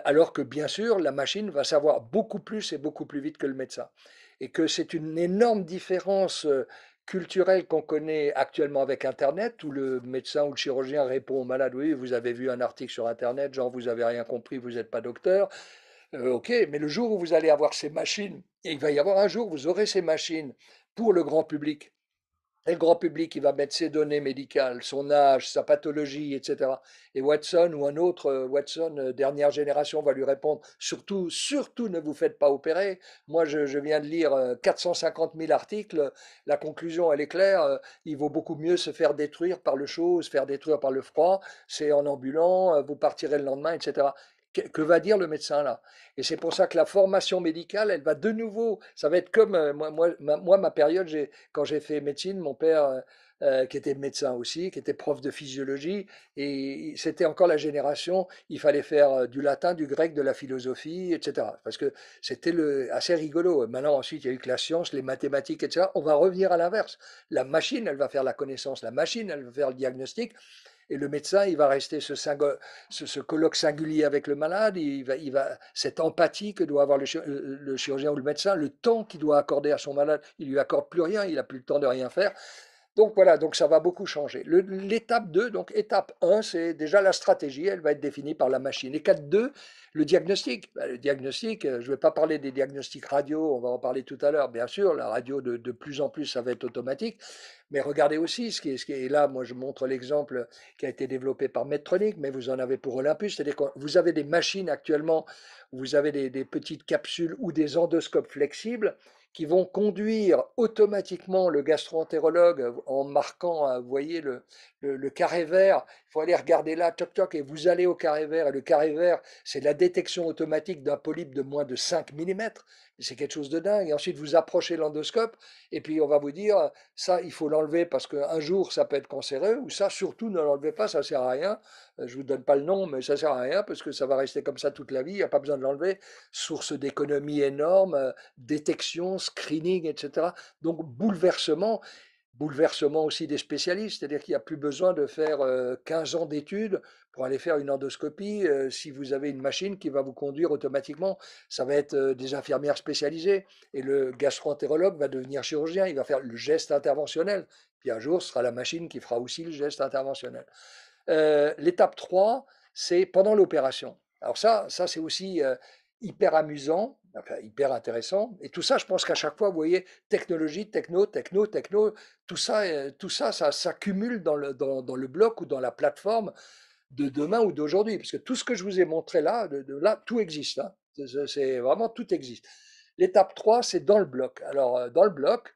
alors que bien sûr, la machine va savoir beaucoup plus et beaucoup plus vite que le médecin. Et que c'est une énorme différence culturel qu'on connaît actuellement avec Internet, où le médecin ou le chirurgien répond au malade, oui, vous avez vu un article sur Internet, genre vous avez rien compris, vous n'êtes pas docteur. Euh, ok, mais le jour où vous allez avoir ces machines, il va y avoir un jour, vous aurez ces machines pour le grand public. Et le grand public, il va mettre ses données médicales, son âge, sa pathologie, etc. Et Watson ou un autre euh, Watson euh, dernière génération va lui répondre surtout, surtout ne vous faites pas opérer. Moi, je, viens de lire 450 euh, 000 articles. La conclusion, elle est claire. Il vaut beaucoup mieux se faire détruire par le chaud, se faire détruire par le froid. C'est en ambulant, vous partirez le lendemain, etc que va dire le médecin là Et c'est pour ça que la formation médicale, elle va de nouveau, ça va être comme euh, moi, ma, moi, ma période, quand j'ai fait médecine, mon père, euh, euh, qui était médecin aussi, qui était prof de physiologie, et c'était encore la génération, il fallait faire du latin, du grec, de la philosophie, etc. Parce que c'était assez rigolo. Maintenant, ensuite, il y a eu que la science, les mathématiques, etc. On va revenir à l'inverse. La machine, elle va faire la connaissance, la machine, elle va faire le diagnostic. Et le médecin, il va rester ce, colloque singulier avec le malade, il va, cette empathie que doit avoir le, chirurgien ou le médecin, le temps qu'il doit accorder à son malade, il lui accorde plus rien, il n'a plus le temps de rien faire. Donc voilà, donc ça va beaucoup changer. L'étape 2, donc étape 1, c'est déjà la stratégie, elle va être définie par la machine. Étape 2, le diagnostic. Bah, le diagnostic, euh, je ne vais pas parler des diagnostics radio, on va en parler tout à l'heure, bien sûr, la radio de, plus en plus, ça va être automatique. Mais regardez aussi, ce qui est, là, moi je montre l'exemple qui a été développé par Medtronic, mais vous en avez pour Olympus, c'est-à-dire que vous avez des machines actuellement, vous avez des petites capsules ou des endoscopes flexibles qui vont conduire automatiquement le gastroentérologue euh, en marquant, euh, vous voyez, le carré vert faut aller regarder là, toc toc, et vous allez au carré vert. Et le carré vert, c'est la détection automatique d'un polype de moins de 5 mm. C'est quelque chose de dingue. Et ensuite, vous approchez l'endoscope, et puis on va vous dire, ça, il faut l'enlever parce qu'un jour, ça peut être cancéreux, ou ça, surtout, ne l'enlevez pas, ça sert à rien. Euh, je vous donne pas le nom, mais ça sert à rien parce que ça va rester comme ça toute la vie, il n'y a pas besoin de l'enlever. Source d'économie énorme, euh, détection, screening, etc. Donc, bouleversement bouleversement aussi des spécialistes, c'est-à-dire qu'il n'y a plus besoin de faire 15 euh, ans d'études pour aller faire une endoscopie euh, si vous avez une machine qui va vous conduire automatiquement. Ça va être euh, des infirmières spécialisées et le gastroentérologue va devenir chirurgien, il va faire le geste interventionnel, puis un jour ce sera la machine qui fera aussi le geste interventionnel. L'étape 3, c'est pendant l'opération. Alors ça, ça c'est aussi hyper amusant, enfin, hyper intéressant. Et tout ça, je pense qu'à chaque fois, vous voyez, technologie, techno, techno, techno, tout ça, euh, tout ça, ça s'accumule dans le, dans, dans le bloc ou dans la plateforme de demain ou d'aujourd'hui, parce que tout ce que je vous ai montré là, de, là, tout existe. Hein. C'est vraiment tout existe. L'étape 3, c'est dans le bloc. Alors, euh, dans le bloc,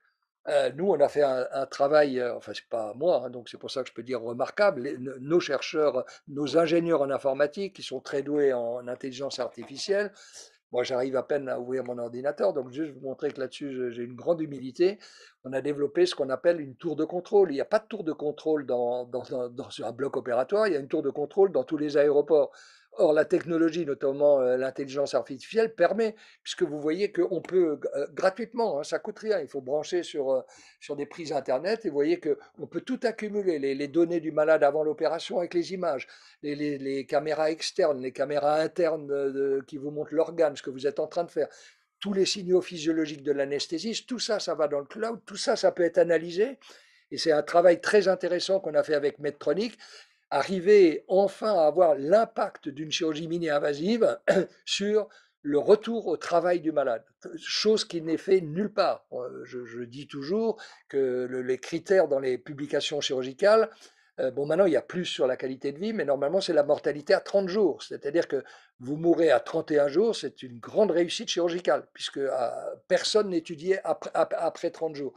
euh, nous, on a fait un, travail, euh, enfin, c'est pas moi, hein, donc c'est pour ça que je peux dire remarquable. nos chercheurs, nos ingénieurs en informatique, qui sont très doués en intelligence artificielle, moi, j'arrive à peine à ouvrir mon ordinateur, donc juste vous montrer que là-dessus, j'ai une grande humilité. On a développé ce qu'on appelle une tour de contrôle. Il n'y a pas de tour de contrôle dans, dans, un bloc opératoire, il y a une tour de contrôle dans tous les aéroports. Or, la technologie, notamment euh, l'intelligence artificielle, permet, puisque vous voyez qu'on peut euh, gratuitement, ça hein, ça coûte rien, il faut brancher sur, euh, sur des prises Internet et vous voyez qu'on peut tout accumuler, les, données du malade avant l'opération avec les images, les, caméras externes, les caméras internes qui vous montrent l'organe, ce que vous êtes en train de faire tous les signaux physiologiques de l'anesthésie, tout ça, ça va dans le cloud, tout ça, ça peut être analysé. Et c'est un travail très intéressant qu'on a fait avec Medtronic arriver enfin à avoir l'impact d'une chirurgie mini-invasive sur le retour au travail du malade, chose qui n'est fait nulle part. Euh, je, dis toujours que les critères dans les publications chirurgicales, euh, bon maintenant il y a plus sur la qualité de vie, mais normalement c'est la mortalité à 30 jours, c'est-à-dire que vous mourrez à 31 jours, c'est une grande réussite chirurgicale, puisque euh, personne n'étudiait après, après 30 jours.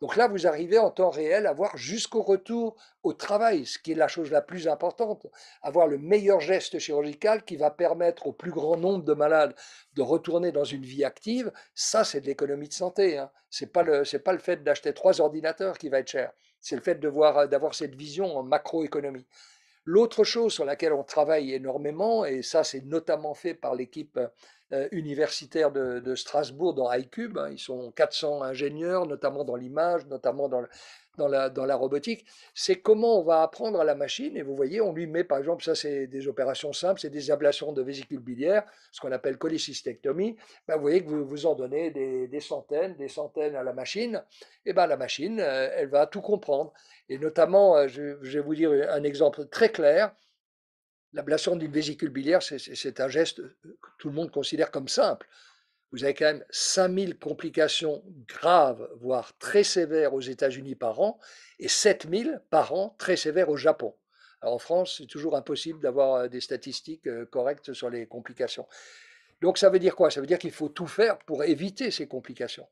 Donc là, vous arrivez en temps réel à voir jusqu'au retour au travail, ce qui est la chose la plus importante, avoir le meilleur geste chirurgical qui va permettre au plus grand nombre de malades de retourner dans une vie active. Ça, c'est de l'économie de santé. Hein. Ce n'est pas, pas, le fait d'acheter trois ordinateurs qui va être cher. C'est le fait d'avoir cette vision en macroéconomie. L'autre chose sur laquelle on travaille énormément, et ça c'est notamment fait par l'équipe euh, universitaire de, Strasbourg, dans iCube. Hein, ils sont 400 ingénieurs, notamment dans l'image, notamment dans, la, robotique. C'est comment on va apprendre à la machine. Et vous voyez, on lui met, par exemple, ça c'est des opérations simples, c'est des ablations de vésicules biliaires, ce qu'on appelle cholécystectomie. Ben, vous voyez que vous, vous en donnez des, centaines, des centaines à la machine. Et ben la machine, euh, elle va tout comprendre. Et notamment, euh, je vais vous dire un exemple très clair l'ablation d'une vésicule biliaire, c'est un geste euh, que tout le monde considère comme simple. Vous avez quand même 5000 complications graves, voire très sévères aux États-Unis par an, et 7000 par an très sévères au Japon. en France, c'est toujours impossible d'avoir euh, des statistiques euh, correctes sur les complications. Donc ça veut dire quoi Ça veut dire qu'il faut tout faire pour éviter ces complications.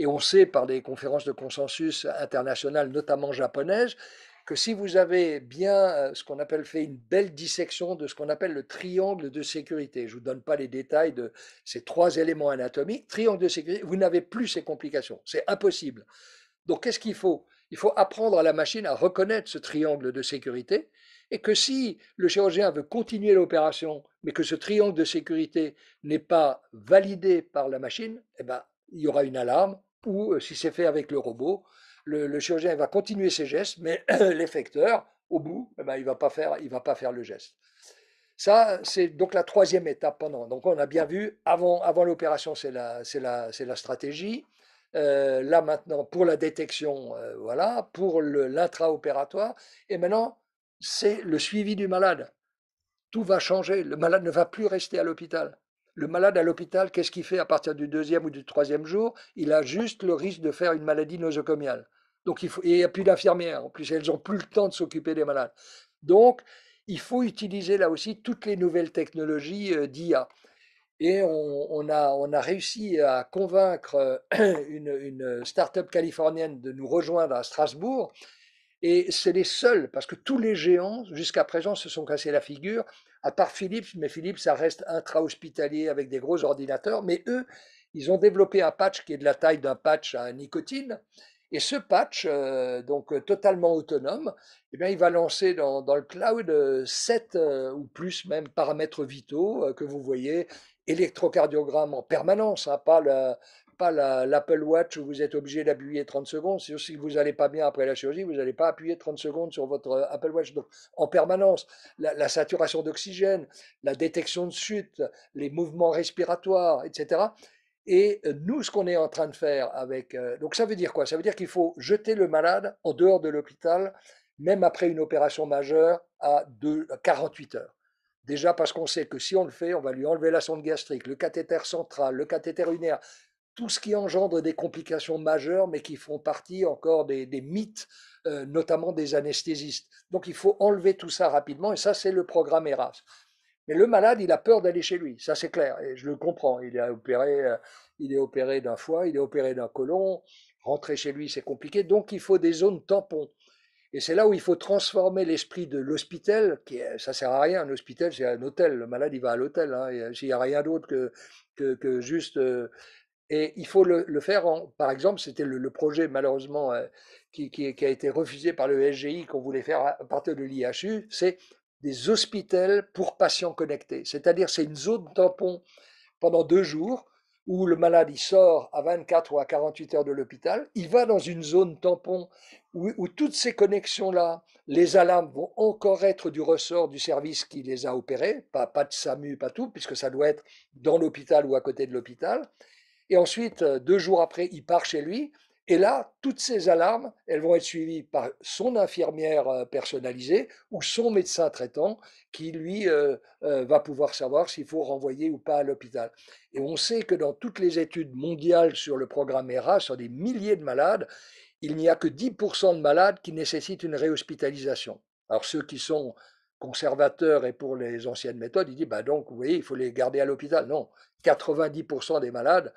Et on sait par des conférences de consensus internationales, notamment japonaises, que si vous avez bien euh, ce qu'on appelle fait une belle dissection de ce qu'on appelle le triangle de sécurité, je vous donne pas les détails de ces trois éléments anatomiques, triangle de sécurité, vous n'avez plus ces complications, c'est impossible. Donc qu'est-ce qu'il faut Il faut apprendre à la machine à reconnaître ce triangle de sécurité et que si le chirurgien veut continuer l'opération, mais que ce triangle de sécurité n'est pas validé par la machine, eh ben, il y aura une alarme, ou euh, si c'est fait avec le robot, le, chirurgien va continuer ses gestes, mais l'effecteur, au bout, eh ben, il ne va, pas faire, va pas faire le geste. Ça, c'est donc la troisième étape pendant. Donc, on a bien vu, avant, l'opération, c'est la, stratégie. Euh, là, maintenant, pour la détection, euh, voilà, pour l'intra-opératoire. Et maintenant, c'est le suivi du malade. Tout va changer. Le malade ne va plus rester à l'hôpital. Le malade à l'hôpital, qu'est-ce qu'il fait à partir du deuxième ou du troisième jour Il a juste le risque de faire une maladie nosocomiale. Donc, il n'y a plus d'infirmières. en plus, elles n'ont plus le temps de s'occuper des malades. Donc, il faut utiliser là aussi toutes les nouvelles technologies euh, d'IA. Et on, a, on, a, réussi à convaincre euh, une, une start-up californienne de nous rejoindre à Strasbourg. Et c'est les seuls, parce que tous les géants, jusqu'à présent, se sont cassés la figure, à part Philips, mais Philips, ça reste intra-hospitalier avec des gros ordinateurs. Mais eux, ils ont développé un patch qui est de la taille d'un patch à nicotine et ce patch, euh, donc euh, totalement autonome, eh bien, il va lancer dans, le cloud 7 euh, ou plus même paramètres vitaux que vous voyez, électrocardiogramme en permanence, hein, pas l'Apple Watch où vous êtes obligé d'appuyer 30 secondes. Si vous n'allez pas bien après la chirurgie, vous n'allez pas appuyer 30 secondes sur votre Apple Watch. Donc, en permanence, la saturation d'oxygène, la détection de chute, les mouvements respiratoires, etc. Et euh, nous, ce qu'on est en train de faire avec... Euh, donc ça veut dire quoi Ça veut dire qu'il faut jeter le malade en dehors de l'hôpital, même après une opération majeure, à, 48 heures. Déjà parce qu'on sait que si on le fait, on va lui enlever la sonde gastrique, le cathéter central, le cathéter unaire, tout ce qui engendre des complications majeures, mais qui font partie encore des, mythes, euh, notamment des anesthésistes. Donc il faut enlever tout ça rapidement, et ça c'est le programme ERAS. Mais le malade, il a peur d'aller chez lui, ça c'est clair, et je le comprends. Il est opéré, euh, il est opéré d'un foie, il est opéré d'un côlon. Rentrer chez lui, c'est compliqué, donc il faut des zones tampons. Et c'est là où il faut transformer l'esprit de l'hôpital, qui ça sert à rien, un hôpital c'est un hôtel, le malade il va à l'hôtel, hein, euh, s'il n'y a rien d'autre que, que, juste... Euh, et il faut le, faire, par exemple, c'était le, projet malheureusement qui, qui, a été refusé par le SGI qu'on voulait faire à partir de l'IHU, c'est des hôpitaux pour patients connectés. C'est-à-dire, c'est une zone tampon pendant deux jours où le malade sort à 24 ou à 48 heures de l'hôpital, il va dans une zone tampon où, toutes ces connexions-là, les alarmes vont encore être du ressort du service qui les a opérés, pas, pas de SAMU, pas tout, puisque ça doit être dans l'hôpital ou à côté de l'hôpital. Et ensuite, euh, deux jours après, il part chez lui, et là, toutes ces alarmes, elles vont être suivies par son infirmière euh, personnalisée ou son médecin traitant qui, lui, euh, euh, va pouvoir savoir s'il faut renvoyer ou pas à l'hôpital. Et on sait que dans toutes les études mondiales sur le programme ERA, sur des milliers de malades, il n'y a que 10% de malades qui nécessitent une réhospitalisation. Alors ceux qui sont conservateurs et pour les anciennes méthodes, ils disent bah donc, vous voyez, il faut les garder à l'hôpital. Non, 90% des malades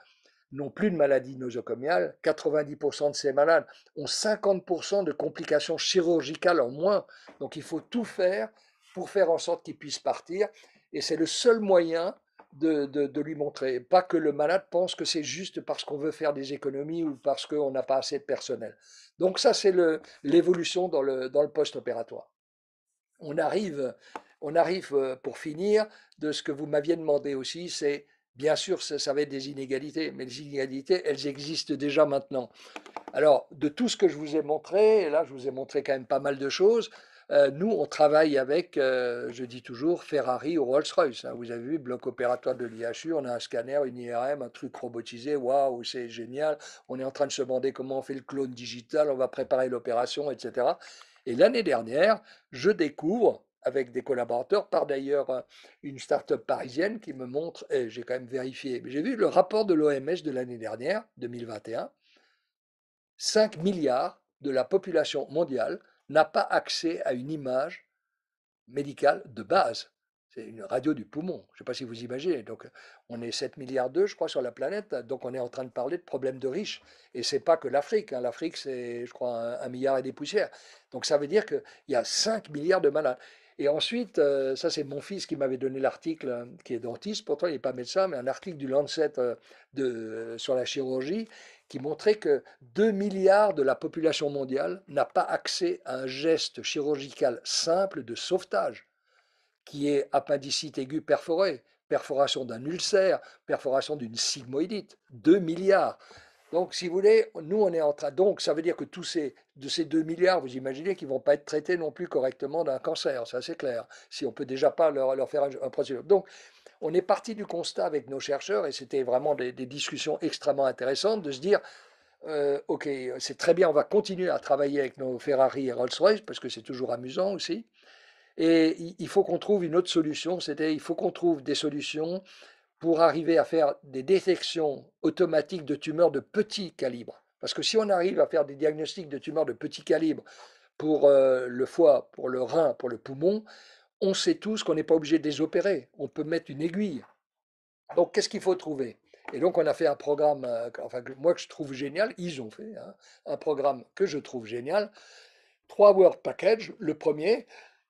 n'ont plus de maladie nosocomiale, 90% de ces malades ont 50% de complications chirurgicales en moins. Donc il faut tout faire pour faire en sorte qu'ils puissent partir. Et c'est le seul moyen de, lui montrer. Pas que le malade pense que c'est juste parce qu'on veut faire des économies ou parce qu'on n'a pas assez de personnel. Donc ça, c'est l'évolution dans le, dans le post-opératoire. On arrive, on arrive, euh, pour finir, de ce que vous m'aviez demandé aussi, c'est Bien sûr, ça, va être des inégalités, mais les inégalités, elles existent déjà maintenant. Alors, de tout ce que je vous ai montré, et là, je vous ai montré quand même pas mal de choses, euh, nous, on travaille avec, euh, je dis toujours, Ferrari ou Rolls-Royce. Hein. Vous avez vu, bloc opératoire de l'IHU, on a un scanner, une IRM, un truc robotisé, waouh, c'est génial, on est en train de se demander comment on fait le clone digital, on va préparer l'opération, etc. Et l'année dernière, je découvre, avec des collaborateurs, par d'ailleurs euh, une start-up parisienne qui me montre, et j'ai quand même vérifié, j'ai vu le rapport de l'OMS de l'année dernière, 2021, 5 milliards de la population mondiale n'a pas accès à une image médicale de base. C'est une radio du poumon. Je ne sais pas si vous imaginez. Donc, on est 7 milliards d'eux, je crois, sur la planète. Donc, on est en train de parler de problèmes de riches. Et ce n'est pas que l'Afrique. Hein. L'Afrique, c'est, je crois, un, milliard et des poussières. Donc, ça veut dire qu'il y a 5 milliards de malades. Et ensuite, euh, ça c'est mon fils qui m'avait donné l'article, hein, qui est dentiste, pourtant il n'est pas médecin, mais un article du Lancet euh, de, euh, sur la chirurgie qui montrait que 2 milliards de la population mondiale n'a pas accès à un geste chirurgical simple de sauvetage, qui est appendicite aiguë perforée, perforation d'un ulcère, perforation d'une sigmoïdite. 2 milliards donc, si vous voulez, nous, on est en train. Donc, ça veut dire que tous ces, de ces 2 milliards, vous imaginez qu'ils ne vont pas être traités non plus correctement d'un cancer, ça c'est clair, si on ne peut déjà pas leur, leur faire un, un procédure. Donc, on est parti du constat avec nos chercheurs, et c'était vraiment des, discussions extrêmement intéressantes, de se dire. Euh, ok, c'est très bien, on va continuer à travailler avec nos Ferrari et Rolls-Royce parce que c'est toujours amusant aussi. Et il faut qu'on trouve une autre solution, c'était il faut qu'on trouve des solutions pour arriver à faire des détections automatiques de tumeurs de petit calibre. Parce que si on arrive à faire des diagnostics de tumeurs de petit calibre pour euh, le foie, pour le rein, pour le poumon, on sait tous qu'on n'est pas obligé de les opérer. On peut mettre une aiguille. Donc, qu'est-ce qu'il faut trouver Et donc, on a fait un programme, euh, enfin, moi que je trouve génial, ils ont fait hein, un programme que je trouve génial. Trois Word Package. Le premier,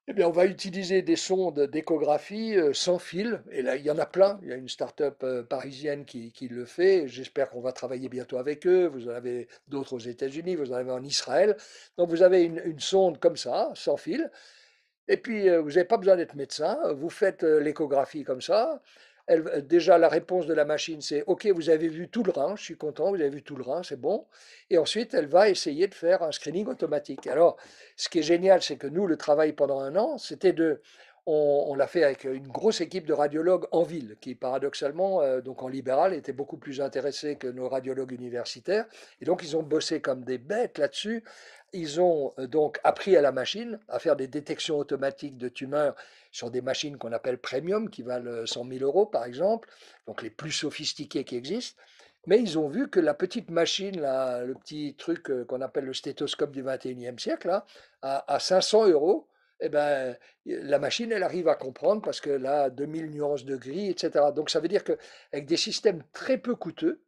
eh on va utiliser des sondes d'échographie euh, sans fil. Et là, il y en a plein. Il y a une start-up euh, parisienne qui, le fait. J'espère qu'on va travailler bientôt avec eux. Vous en avez d'autres aux États-Unis, vous en avez en Israël. Donc, vous avez une, une sonde comme ça, sans fil. Et puis, euh, vous n'avez pas besoin d'être médecin. Vous faites l'échographie comme ça. Euh, déjà la réponse de la machine, c'est OK, vous avez vu tout le rein, je suis content, vous avez vu tout le rein, c'est bon. Et ensuite, elle va essayer de faire un screening automatique. Alors, ce qui est génial, c'est que nous, le travail pendant un an, c'était de on, l'a fait avec une grosse équipe de radiologues en ville, qui paradoxalement, euh, donc en libéral, étaient beaucoup plus intéressés que nos radiologues universitaires. Et donc, ils ont bossé comme des bêtes là-dessus. Ils ont euh, donc appris à la machine à faire des détections automatiques de tumeurs sur des machines qu'on appelle premium, qui valent 100 euh, 000 euros par exemple, donc les plus sophistiquées qui existent. Mais ils ont vu que la petite machine, le petit truc qu'on appelle le stéthoscope du 21e siècle, à, à 500 euros, eh ben, la machine, elle arrive à comprendre parce que là, 2000 nuances de gris, etc. Donc ça veut dire qu'avec des systèmes très peu coûteux,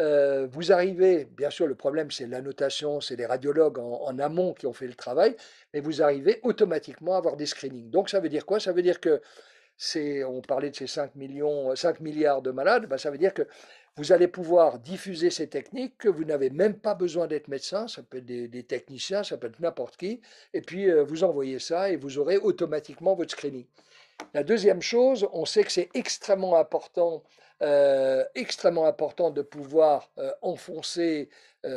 euh, vous arrivez, bien sûr, le problème c'est l'annotation, c'est les radiologues en, en, amont qui ont fait le travail, mais vous arrivez automatiquement à avoir des screenings. Donc ça veut dire quoi Ça veut dire que on parlait de ces 5, millions, 5 milliards de malades, ben, ça veut dire que vous allez pouvoir diffuser ces techniques que vous n'avez même pas besoin d'être médecin, ça peut être des, techniciens, ça peut être n'importe qui, et puis euh, vous envoyez ça et vous aurez automatiquement votre screening. La deuxième chose, on sait que c'est extrêmement important, euh, extrêmement important de pouvoir euh, enfoncer,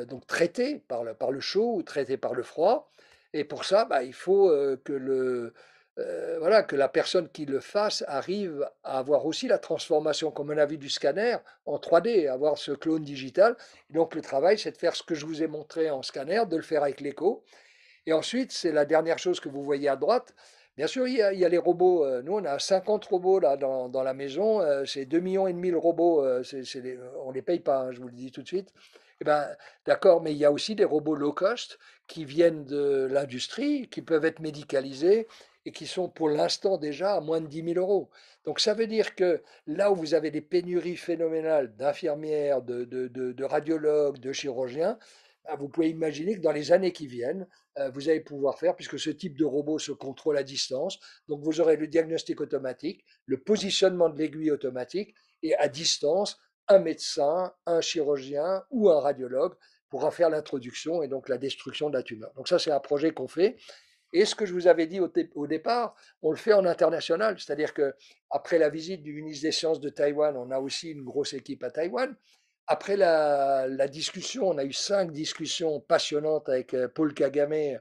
donc traiter par le, par le chaud ou traiter par le froid, et pour ça, ben, il faut que le, euh, voilà, que la personne qui le fasse arrive à avoir aussi la transformation, comme on a du scanner, en 3D, avoir ce clone digital. donc le travail, c'est de faire ce que je vous ai montré en scanner, de le faire avec l'écho. Et ensuite, c'est la dernière chose que vous voyez à droite. Bien sûr, il y, a, les robots. Euh, nous, on a 50 robots là dans, la maison. Euh, c'est deux millions et de robots. on les paye pas, hein, je vous le dis tout de suite. Eh ben, d'accord, mais il y a aussi des robots low cost qui viennent de l'industrie, qui peuvent être médicalisés et qui sont pour l'instant déjà à moins de 10 000 euros. Donc ça veut dire que là où vous avez des pénuries phénoménales d'infirmières, de, de, de, de radiologues, de chirurgiens, bah, vous pouvez imaginer que dans les années qui viennent, euh, vous allez pouvoir faire, puisque ce type de robot se contrôle à distance, donc vous aurez le diagnostic automatique, le positionnement de l'aiguille automatique, et à distance, un médecin, un chirurgien ou un radiologue pour en faire l'introduction et donc la destruction de la tumeur. Donc ça, c'est un projet qu'on fait. Et ce que je vous avais dit au, départ, on le fait en international, c'est-à-dire que la visite du ministre des Sciences de Taïwan, on a aussi une grosse équipe à Taïwan. Après la, discussion, on a eu cinq discussions passionnantes avec euh, Paul Kagame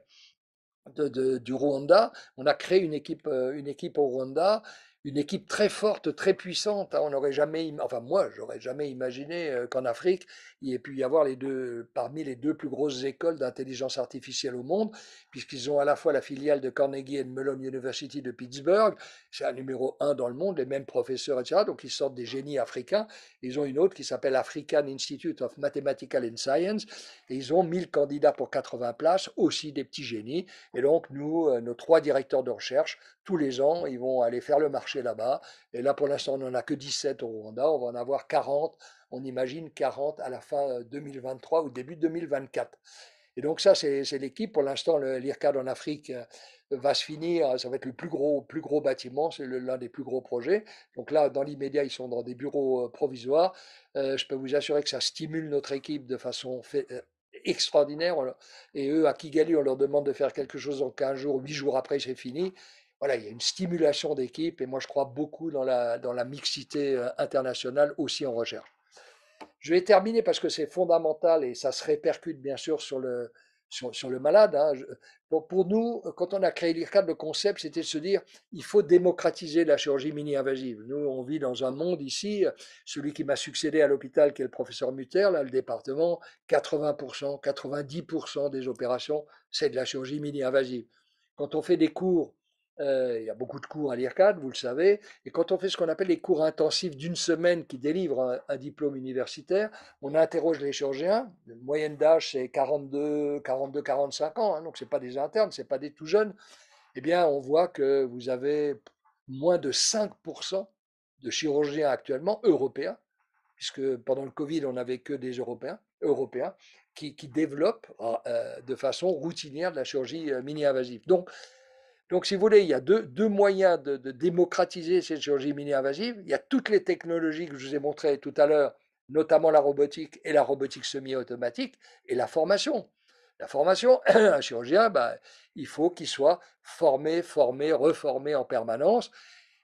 du Rwanda. On a créé une équipe, euh, une équipe au Rwanda une équipe très forte, très puissante. Hein. On n'aurait jamais, enfin moi, j'aurais jamais imaginé euh, qu'en Afrique, il y ait pu y avoir les deux, parmi les deux plus grosses écoles d'intelligence artificielle au monde, puisqu'ils ont à la fois la filiale de Carnegie de Mellon University de Pittsburgh, c'est un numéro un dans le monde, les mêmes professeurs, etc. Donc ils sortent des génies africains. Ils ont une autre qui s'appelle African Institute of Mathematical and Science, et ils ont 1000 candidats pour 80 places, aussi des petits génies. Et donc nous, euh, nos trois directeurs de recherche, tous les ans, ils vont aller faire le marché là-bas. Et là, pour l'instant, on n'en a que 17 au Rwanda. On va en avoir 40, on imagine 40 à la fin 2023 euh, ou début 2024. Et donc ça, c'est l'équipe. Pour l'instant, l'IRCAD en Afrique euh, va se finir. Ça va être le plus gros, plus gros bâtiment. C'est l'un des plus gros projets. Donc là, dans l'immédiat, ils sont dans des bureaux euh, provisoires. je peux vous assurer que ça stimule notre équipe de façon extraordinaire. Et eux, à Kigali, on leur demande de faire quelque chose en 15 jours, 8 jours après, c'est fini voilà, il y a une stimulation d'équipe et moi je crois beaucoup dans la, dans la mixité euh, internationale aussi en recherche. Je vais terminer parce que c'est fondamental et ça se répercute bien sûr sur le, sur, sur le malade. Hein. pour, nous, quand on a créé l'IRCAD, le concept c'était de se dire il faut démocratiser la chirurgie mini-invasive. Nous, on vit dans un monde ici, celui qui m'a succédé à l'hôpital, qui est le professeur Mutter, là, le département, 80%, 90% des opérations, c'est de la chirurgie mini-invasive. Quand on fait des cours euh, il y a beaucoup de cours à l'IRCAD, vous le savez. Et quand on fait ce qu'on appelle les cours intensifs d'une semaine qui délivrent un, diplôme universitaire, on interroge les chirurgiens. La moyenne d'âge, c'est 42, 42, 45 ans. Hein, donc, ce pas des internes, ce pas des tout jeunes. Eh bien, on voit que vous avez moins de 5% de chirurgiens actuellement européens, puisque pendant le Covid, on n'avait que des Européens, européens qui, développent euh, de façon routinière de la chirurgie euh, mini-invasive. Donc, donc, si vous voulez, il y a deux, deux moyens de, démocratiser cette chirurgie mini-invasive. Il y a toutes les technologies que je vous ai montrées tout à l'heure, notamment la robotique et la robotique semi-automatique, et la formation. La formation, un chirurgien, ben, il faut qu'il soit formé, formé, reformé en permanence.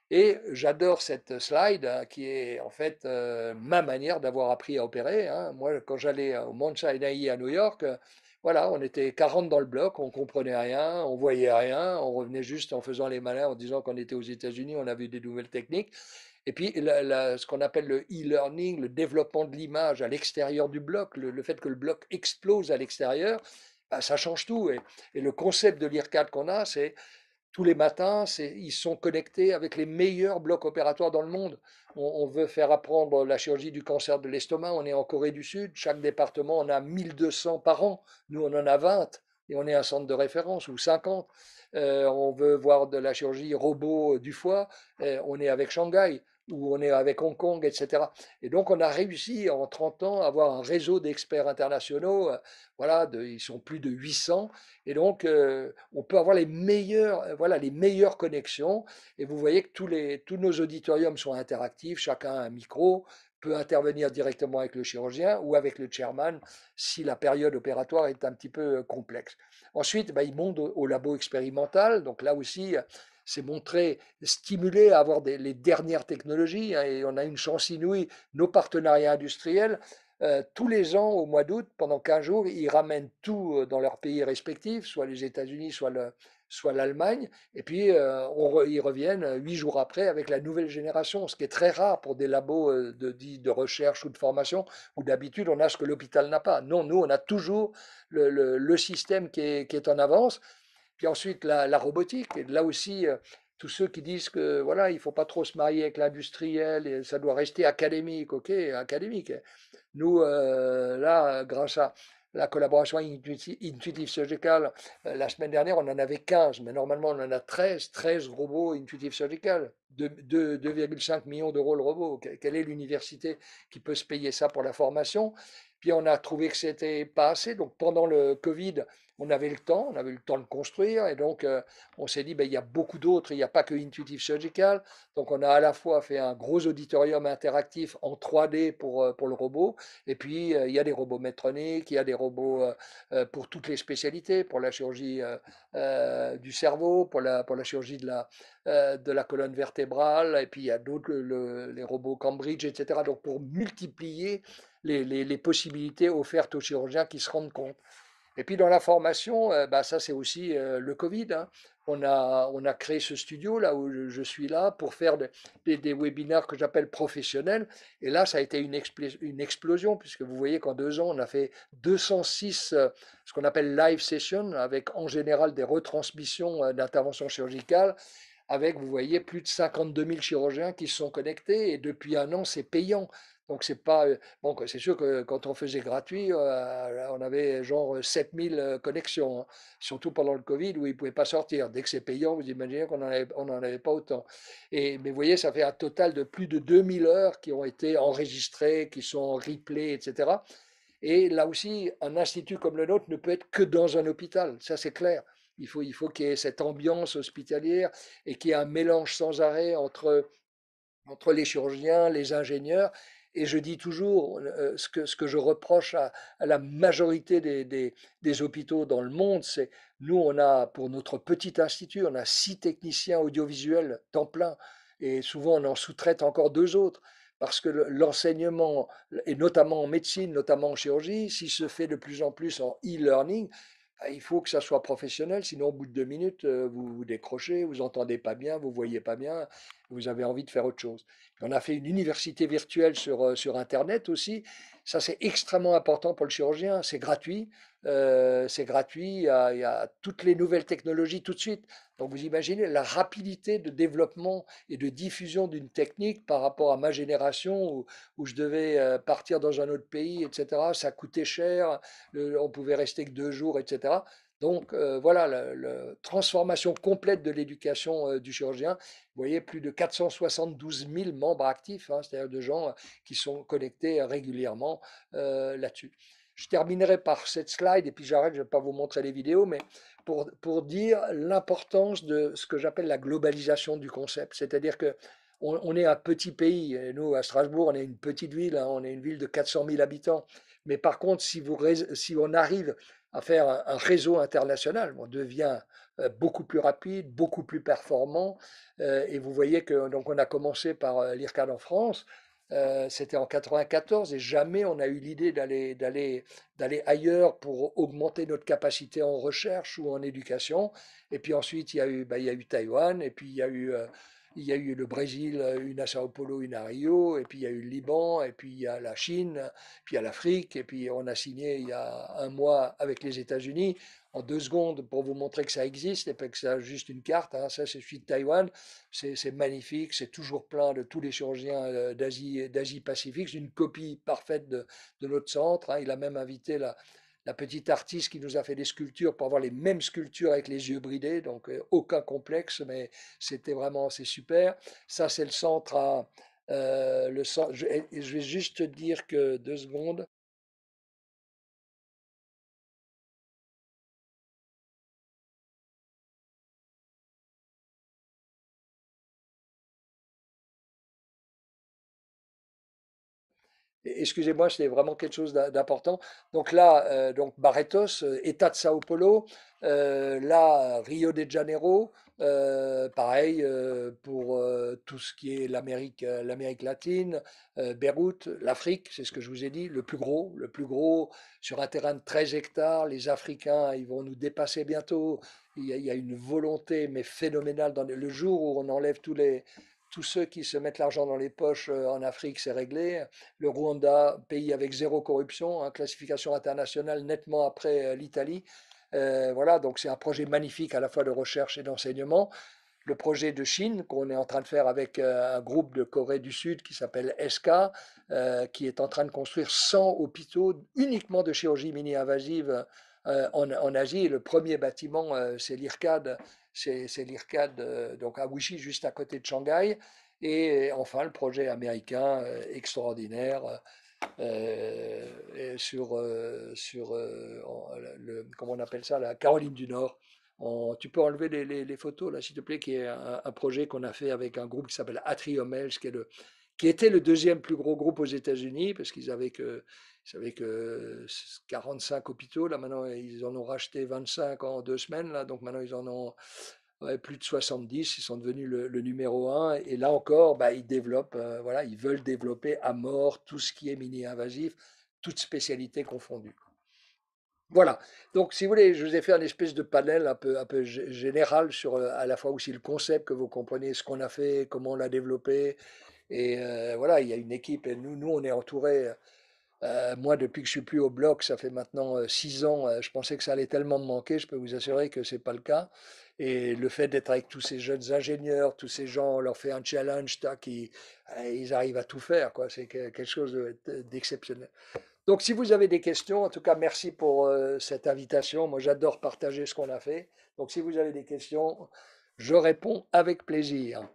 Et j'adore cette slide hein, qui est en fait euh, ma manière d'avoir appris à opérer. Hein. Moi, quand j'allais au Mount Sinai à New York, voilà, on était 40 dans le bloc, on comprenait rien, on voyait rien, on revenait juste en faisant les malins, en disant qu'on était aux États-Unis, on avait des nouvelles techniques. Et puis, ce qu'on appelle le e-learning, le développement de l'image à l'extérieur du bloc, le, fait que le bloc explose à l'extérieur, bah, ça change tout. Et, et le concept de l'IRCAD qu'on a, c'est tous les matins, ils sont connectés avec les meilleurs blocs opératoires dans le monde. On, veut faire apprendre la chirurgie du cancer de l'estomac, on est en Corée du Sud, chaque département en a 1200 par an, nous on en a 20 et on est un centre de référence ou 50. Euh, on veut voir de la chirurgie robot du foie, euh, on est avec Shanghai où on est avec Hong Kong, etc. Et donc, on a réussi en 30 ans à avoir un réseau d'experts internationaux. Euh, voilà, ils sont plus de 800. Et donc, euh, on peut avoir les meilleures, euh, voilà, les meilleures connexions. Et vous voyez que tous, les, tous nos auditoriums sont interactifs. Chacun a un micro, peut intervenir directement avec le chirurgien ou avec le chairman si la période opératoire est un petit peu complexe. Ensuite, ben, ils montent au labo expérimental. Donc là aussi, s'est montré stimulé à avoir les dernières technologies hein, et on a une chance inouïe. Nos partenariats industriels, euh, tous les ans, au mois d'août, pendant 15 jours, ils ramènent tout euh, dans leurs pays respectifs, soit les États-Unis, soit soit l'Allemagne, et puis euh, ils reviennent huit jours après avec la nouvelle génération, ce qui est très rare pour des labos de, de recherche ou de formation, où d'habitude on a ce que l'hôpital n'a pas. Non, nous, on a toujours le, système qui qui est en avance. Puis ensuite, la, robotique, et là aussi, euh, tous ceux qui disent que voilà, il faut pas trop se marier avec l'industriel et ça doit rester académique, ok, académique. Nous, euh, là, grâce à la collaboration intuitive surgical, euh, la semaine dernière, on en avait 15, mais normalement, on en a 13, 13 robots intuitifs surgicales 2,5 millions d'euros le robot. Quelle est l'université qui peut se payer ça pour la formation Puis on a trouvé que c'était pas assez. Donc pendant le Covid, on avait le temps, on avait le temps de construire. Et donc euh, on s'est dit, ben, il y a beaucoup d'autres, il n'y a pas que Intuitive Surgical. Donc on a à la fois fait un gros auditorium interactif en 3D pour, euh, pour le robot. Et puis euh, il y a des robots métroniques, il y a des robots pour toutes les spécialités, pour la chirurgie du cerveau, pour la, pour la chirurgie de la euh, de la colonne vertébrale, et puis il y a d'autres, les robots Cambridge, etc. Donc pour multiplier les, les, possibilités offertes aux chirurgiens qui se rendent compte. Et puis dans la formation, euh, bah ça c'est aussi euh, le Covid. Hein. On, a, on a créé ce studio là où je suis là pour faire des, des, webinaires que j'appelle professionnels. Et là, ça a été une, une explosion puisque vous voyez qu'en deux ans, on a fait 206 ce qu'on appelle live session, avec en général des retransmissions d'interventions chirurgicales avec, vous voyez, plus de 52 000 chirurgiens qui sont connectés, et depuis un an, c'est payant. Donc c'est pas euh, c'est sûr que quand on faisait gratuit, euh, on avait genre 7 000 euh, connexions, hein. surtout pendant le Covid où ils pouvaient pas sortir. Dès que c'est payant, vous imaginez qu'on n'en avait, avait, pas autant. mais vous voyez, ça fait un total de plus de 2 000 heures qui ont été enregistrées, qui sont replayées, etc. Et là aussi, un institut comme le nôtre ne peut être que dans un hôpital, ça c'est clair. Il faut, il faut qu'il y ait cette ambiance hospitalière et qu'il y ait un mélange sans arrêt entre, entre les chirurgiens, les ingénieurs. Et je dis toujours euh, ce, que, ce que je reproche à, la majorité des, des, hôpitaux dans le monde, c'est nous, on a pour notre petit institut, on a six techniciens audiovisuels temps plein et souvent on en sous-traite encore deux autres parce que l'enseignement, et notamment en médecine, notamment en chirurgie, s'il se fait de plus en plus en e-learning, ah, il faut que ça soit professionnel, sinon au bout de deux minutes, euh, vous vous décrochez, vous entendez pas bien, vous voyez pas bien, vous avez envie de faire autre chose. on a fait une université virtuelle sur, euh, sur Internet aussi. Ça, c'est extrêmement important pour le chirurgien. C'est gratuit. Euh, c'est gratuit. Il y, a, toutes les nouvelles technologies tout de suite. Donc, vous imaginez la rapidité de développement et de diffusion d'une technique par rapport à ma génération où, où, je devais euh, partir dans un autre pays, etc. Ça coûtait cher. on pouvait rester que deux jours, etc. Donc euh, voilà, la, transformation complète de l'éducation euh, du chirurgien. Vous voyez, plus de 472 000 membres actifs, hein, c'est-à-dire de gens euh, qui sont connectés régulièrement là-dessus. Je terminerai par cette slide et puis j'arrête, je ne vais pas vous montrer les vidéos, mais pour, dire l'importance de ce que j'appelle la globalisation du concept. C'est-à-dire que on, est un petit pays. nous, à Strasbourg, on est une petite ville, hein, on est une ville de 400 000 habitants. Mais par contre, si on arrive à faire un, réseau international. On devient euh, beaucoup plus rapide, beaucoup plus performant. Euh, et vous voyez que donc on a commencé par euh, l'IRCAD en France. C'était en 94 et jamais on a eu l'idée d'aller d'aller d'aller ailleurs pour augmenter notre capacité en recherche ou en éducation. Et puis ensuite il y a eu bah, il y a eu Taïwan et puis il y a eu il y a eu le Brésil, une à Sao Paulo, une à Rio, et puis il y a eu le Liban, et puis il y a la Chine, puis il y a l'Afrique, et puis on a signé il y a un mois avec les États-Unis en deux secondes pour vous montrer que ça existe et pas que ça juste une carte. Hein, ça, c'est celui de Taïwan. C'est magnifique. C'est toujours plein de tous les chirurgiens euh, d'Asie d'Asie Pacifique. C'est une copie parfaite de, notre centre. Hein. Il a même invité la, la petite artiste qui nous a fait des sculptures pour avoir les mêmes sculptures avec les yeux bridés, donc euh, aucun complexe, mais c'était vraiment c'est super. Ça, c'est le centre à. Euh, le je, vais juste dire que deux secondes. excusez-moi, c'est vraiment quelque chose d'important. Donc là, euh, donc Barretos, euh, État de Sao Paulo, euh, là, Rio de Janeiro, pareil pour tout ce qui est l'Amérique, l'Amérique latine, Beyrouth, l'Afrique, c'est ce que je vous ai dit, le plus gros, le plus gros sur un terrain de 13 hectares. Les Africains, ils vont nous dépasser bientôt. Il y a, il y a une volonté, mais phénoménale. Dans le jour où on enlève tous les, tous ceux qui se mettent l'argent dans les poches euh, en Afrique, c'est réglé. Le Rwanda, pays avec zéro corruption, hein, classification internationale nettement après euh, l'Italie. Euh, voilà, donc c'est un projet magnifique à la fois de recherche et d'enseignement. Le projet de Chine qu'on est en train de faire avec un groupe de Corée du Sud qui s'appelle SK, qui est en train de construire 100 hôpitaux uniquement de chirurgie mini-invasive en, Asie. le premier bâtiment, c'est l'IRCAD c'est l'IRCAD, euh, donc à Wuxi, juste à côté de Shanghai. Et enfin, le projet américain euh, extraordinaire euh, sur, sur le, comment on appelle ça, la Caroline du Nord. tu peux enlever les, photos, là, s'il te plaît, qui est un, projet qu'on a fait avec un groupe qui s'appelle Atrium ce qui est le, qui était le deuxième plus gros groupe aux États-Unis, parce qu'ils avaient que, que 45 hôpitaux. Là, maintenant, ils en ont racheté 25 en deux semaines. Là, donc maintenant, ils en ont plus de 70. Ils sont devenus le, numéro un. Et là encore, bah, ils développent, euh, voilà, ils veulent développer à mort tout ce qui est mini-invasif, toutes spécialités confondues. Voilà. Donc, si vous voulez, je vous ai fait un espèce de panel un peu, un peu général sur euh, à la fois aussi le concept, que vous comprenez ce qu'on a fait, comment on l'a développé, et euh, voilà, il y a une équipe. Et nous, nous on est entouré. Euh, euh, moi, depuis que je suis plus au bloc, ça fait maintenant six ans. je pensais que ça allait tellement me manquer. Je peux vous assurer que c'est pas le cas. Et le fait d'être avec tous ces jeunes ingénieurs, tous ces gens, on leur fait un challenge, tac, ils, arrivent à tout faire. Quoi. C'est quelque chose d'exceptionnel. Donc, si vous avez des questions, en tout cas, merci pour cette invitation. Moi, j'adore partager ce qu'on a fait. Donc, si vous avez des questions, je réponds avec plaisir.